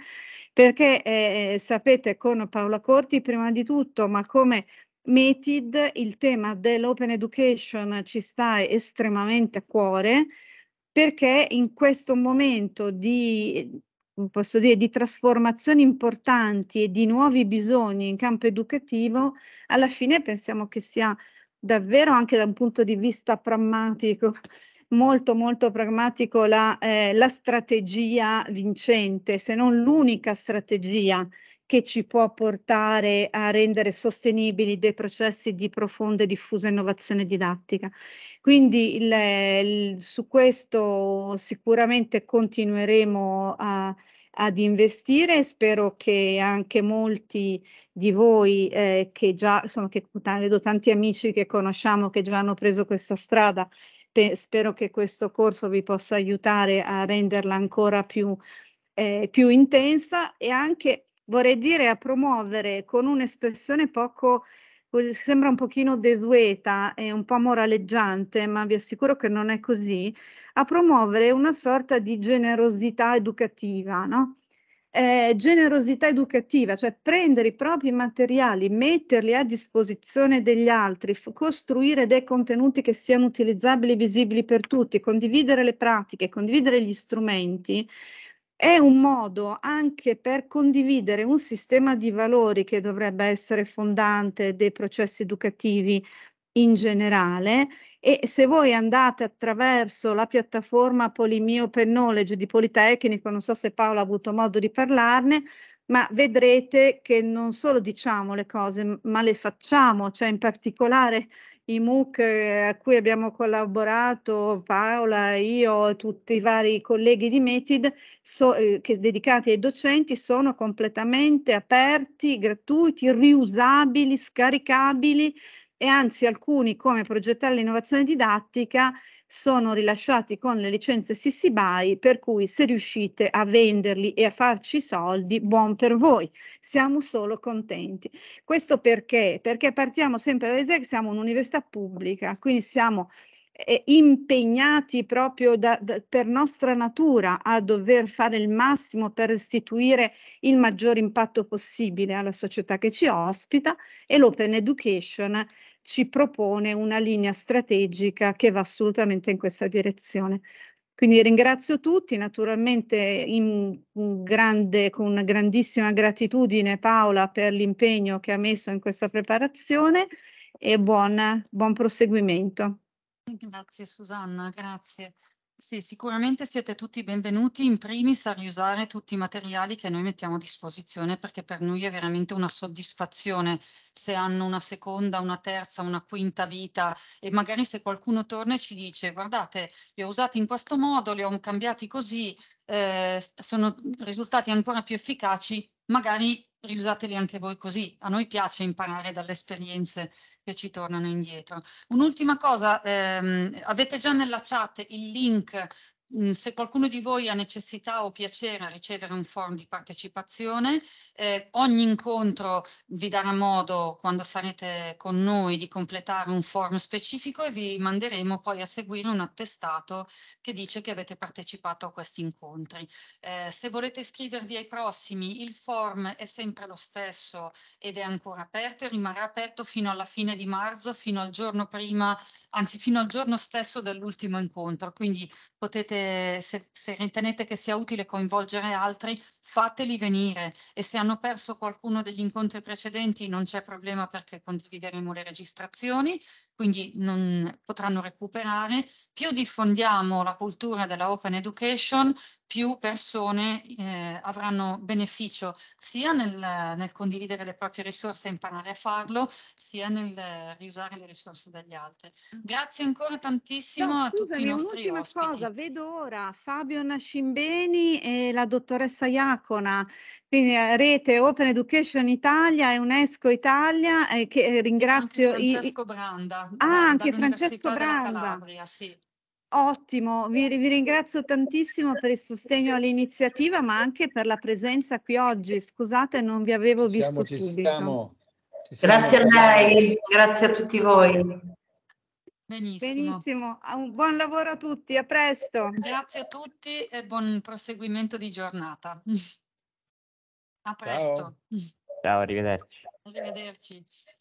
perché eh, eh, sapete con Paola Corti prima di tutto, ma come METID il tema dell'open education ci sta estremamente a cuore perché in questo momento di, eh, dire, di, trasformazioni importanti e di nuovi bisogni in campo educativo, alla fine pensiamo che sia davvero anche da un punto di vista pragmatico, molto molto pragmatico, la, eh, la strategia vincente, se non l'unica strategia che ci può portare a rendere sostenibili dei processi di profonda e diffusa innovazione didattica. Quindi il, il, su questo sicuramente continueremo a ad investire. Spero che anche molti di voi eh, che già, insomma, che vedo tanti amici che conosciamo che già hanno preso questa strada, pe- spero che questo corso vi possa aiutare a renderla ancora più, eh, più intensa e anche vorrei dire a promuovere con un'espressione poco sembra un pochino desueta e un po' moraleggiante, ma vi assicuro che non è così, a promuovere una sorta di generosità educativa, no? Eh, generosità educativa, cioè prendere i propri materiali, metterli a disposizione degli altri, f- costruire dei contenuti che siano utilizzabili e visibili per tutti, condividere le pratiche, condividere gli strumenti è un modo anche per condividere un sistema di valori che dovrebbe essere fondante dei processi educativi in generale e se voi andate attraverso la piattaforma Polimio per Knowledge di Politecnico, non so se Paolo ha avuto modo di parlarne, ma vedrete che non solo diciamo le cose, ma le facciamo, cioè in particolare i MOOC eh, a cui abbiamo collaborato, Paola, io e tutti i vari colleghi di METID, so, eh, che, dedicati ai docenti, sono completamente aperti, gratuiti, riusabili, scaricabili e anzi alcuni come progettare l'innovazione didattica sono rilasciati con le licenze CC BY, per cui se riuscite a venderli e a farci soldi, buon per voi, siamo solo contenti. Questo perché? Perché partiamo sempre dall'idea che siamo un'università pubblica, quindi siamo eh, impegnati proprio da, da, per nostra natura a dover fare il massimo per restituire il maggior impatto possibile alla società che ci ospita e l'open education ci propone una linea strategica che va assolutamente in questa direzione. Quindi ringrazio tutti, naturalmente in grande, con una grandissima gratitudine Paola per l'impegno che ha messo in questa preparazione e buon, buon proseguimento. Grazie Susanna, grazie. Sì, sicuramente siete tutti benvenuti in primis a riusare tutti i materiali che noi mettiamo a disposizione perché per noi è veramente una soddisfazione se hanno una seconda, una terza, una quinta vita e magari se qualcuno torna e ci dice guardate li ho usati in questo modo, li ho cambiati così, eh, sono risultati ancora più efficaci, magari riusateli anche voi così. A noi piace imparare dalle esperienze che ci tornano indietro. Un'ultima cosa, ehm, avete già nella chat il link Mm, se qualcuno di voi ha necessità o piacere a ricevere un forum di partecipazione, eh, ogni incontro vi darà modo, quando sarete con noi, di completare un forum specifico e vi manderemo poi a seguire un attestato che dice che avete partecipato a questi incontri. Eh, se volete iscrivervi ai prossimi, il forum è sempre lo stesso ed è ancora aperto e rimarrà aperto fino alla fine di marzo, fino al giorno prima, anzi fino al giorno stesso dell'ultimo incontro, quindi potete, se, se, ritenete che sia utile coinvolgere altri, fateli venire e se hanno perso qualcuno degli incontri precedenti non c'è problema perché condivideremo le registrazioni, quindi non potranno recuperare. Più diffondiamo la cultura della open education, più persone eh, avranno beneficio sia nel, nel, condividere le proprie risorse e imparare a farlo, sia nel eh, riusare le risorse degli altri. Grazie ancora tantissimo no, a tutti i nostri ospiti. Cosa, vedo ora Fabio Nascimbeni e la dottoressa Iacona, quindi eh, Rete Open Education Italia e UNESCO Italia, eh, che ringrazio. E anche Francesco Branda, ah, da, anche Francesco Branda. Calabria, sì. Ottimo, vi, vi, ringrazio tantissimo per il sostegno all'iniziativa, ma anche per la presenza qui oggi. Scusate, non vi avevo ci visto siamo, subito. Siamo, siamo. Grazie a lei, grazie a tutti voi. Benissimo. Benissimo, buon lavoro a tutti, a presto. Grazie a tutti e buon proseguimento di giornata. A presto. Ciao, Ciao arrivederci. Arrivederci.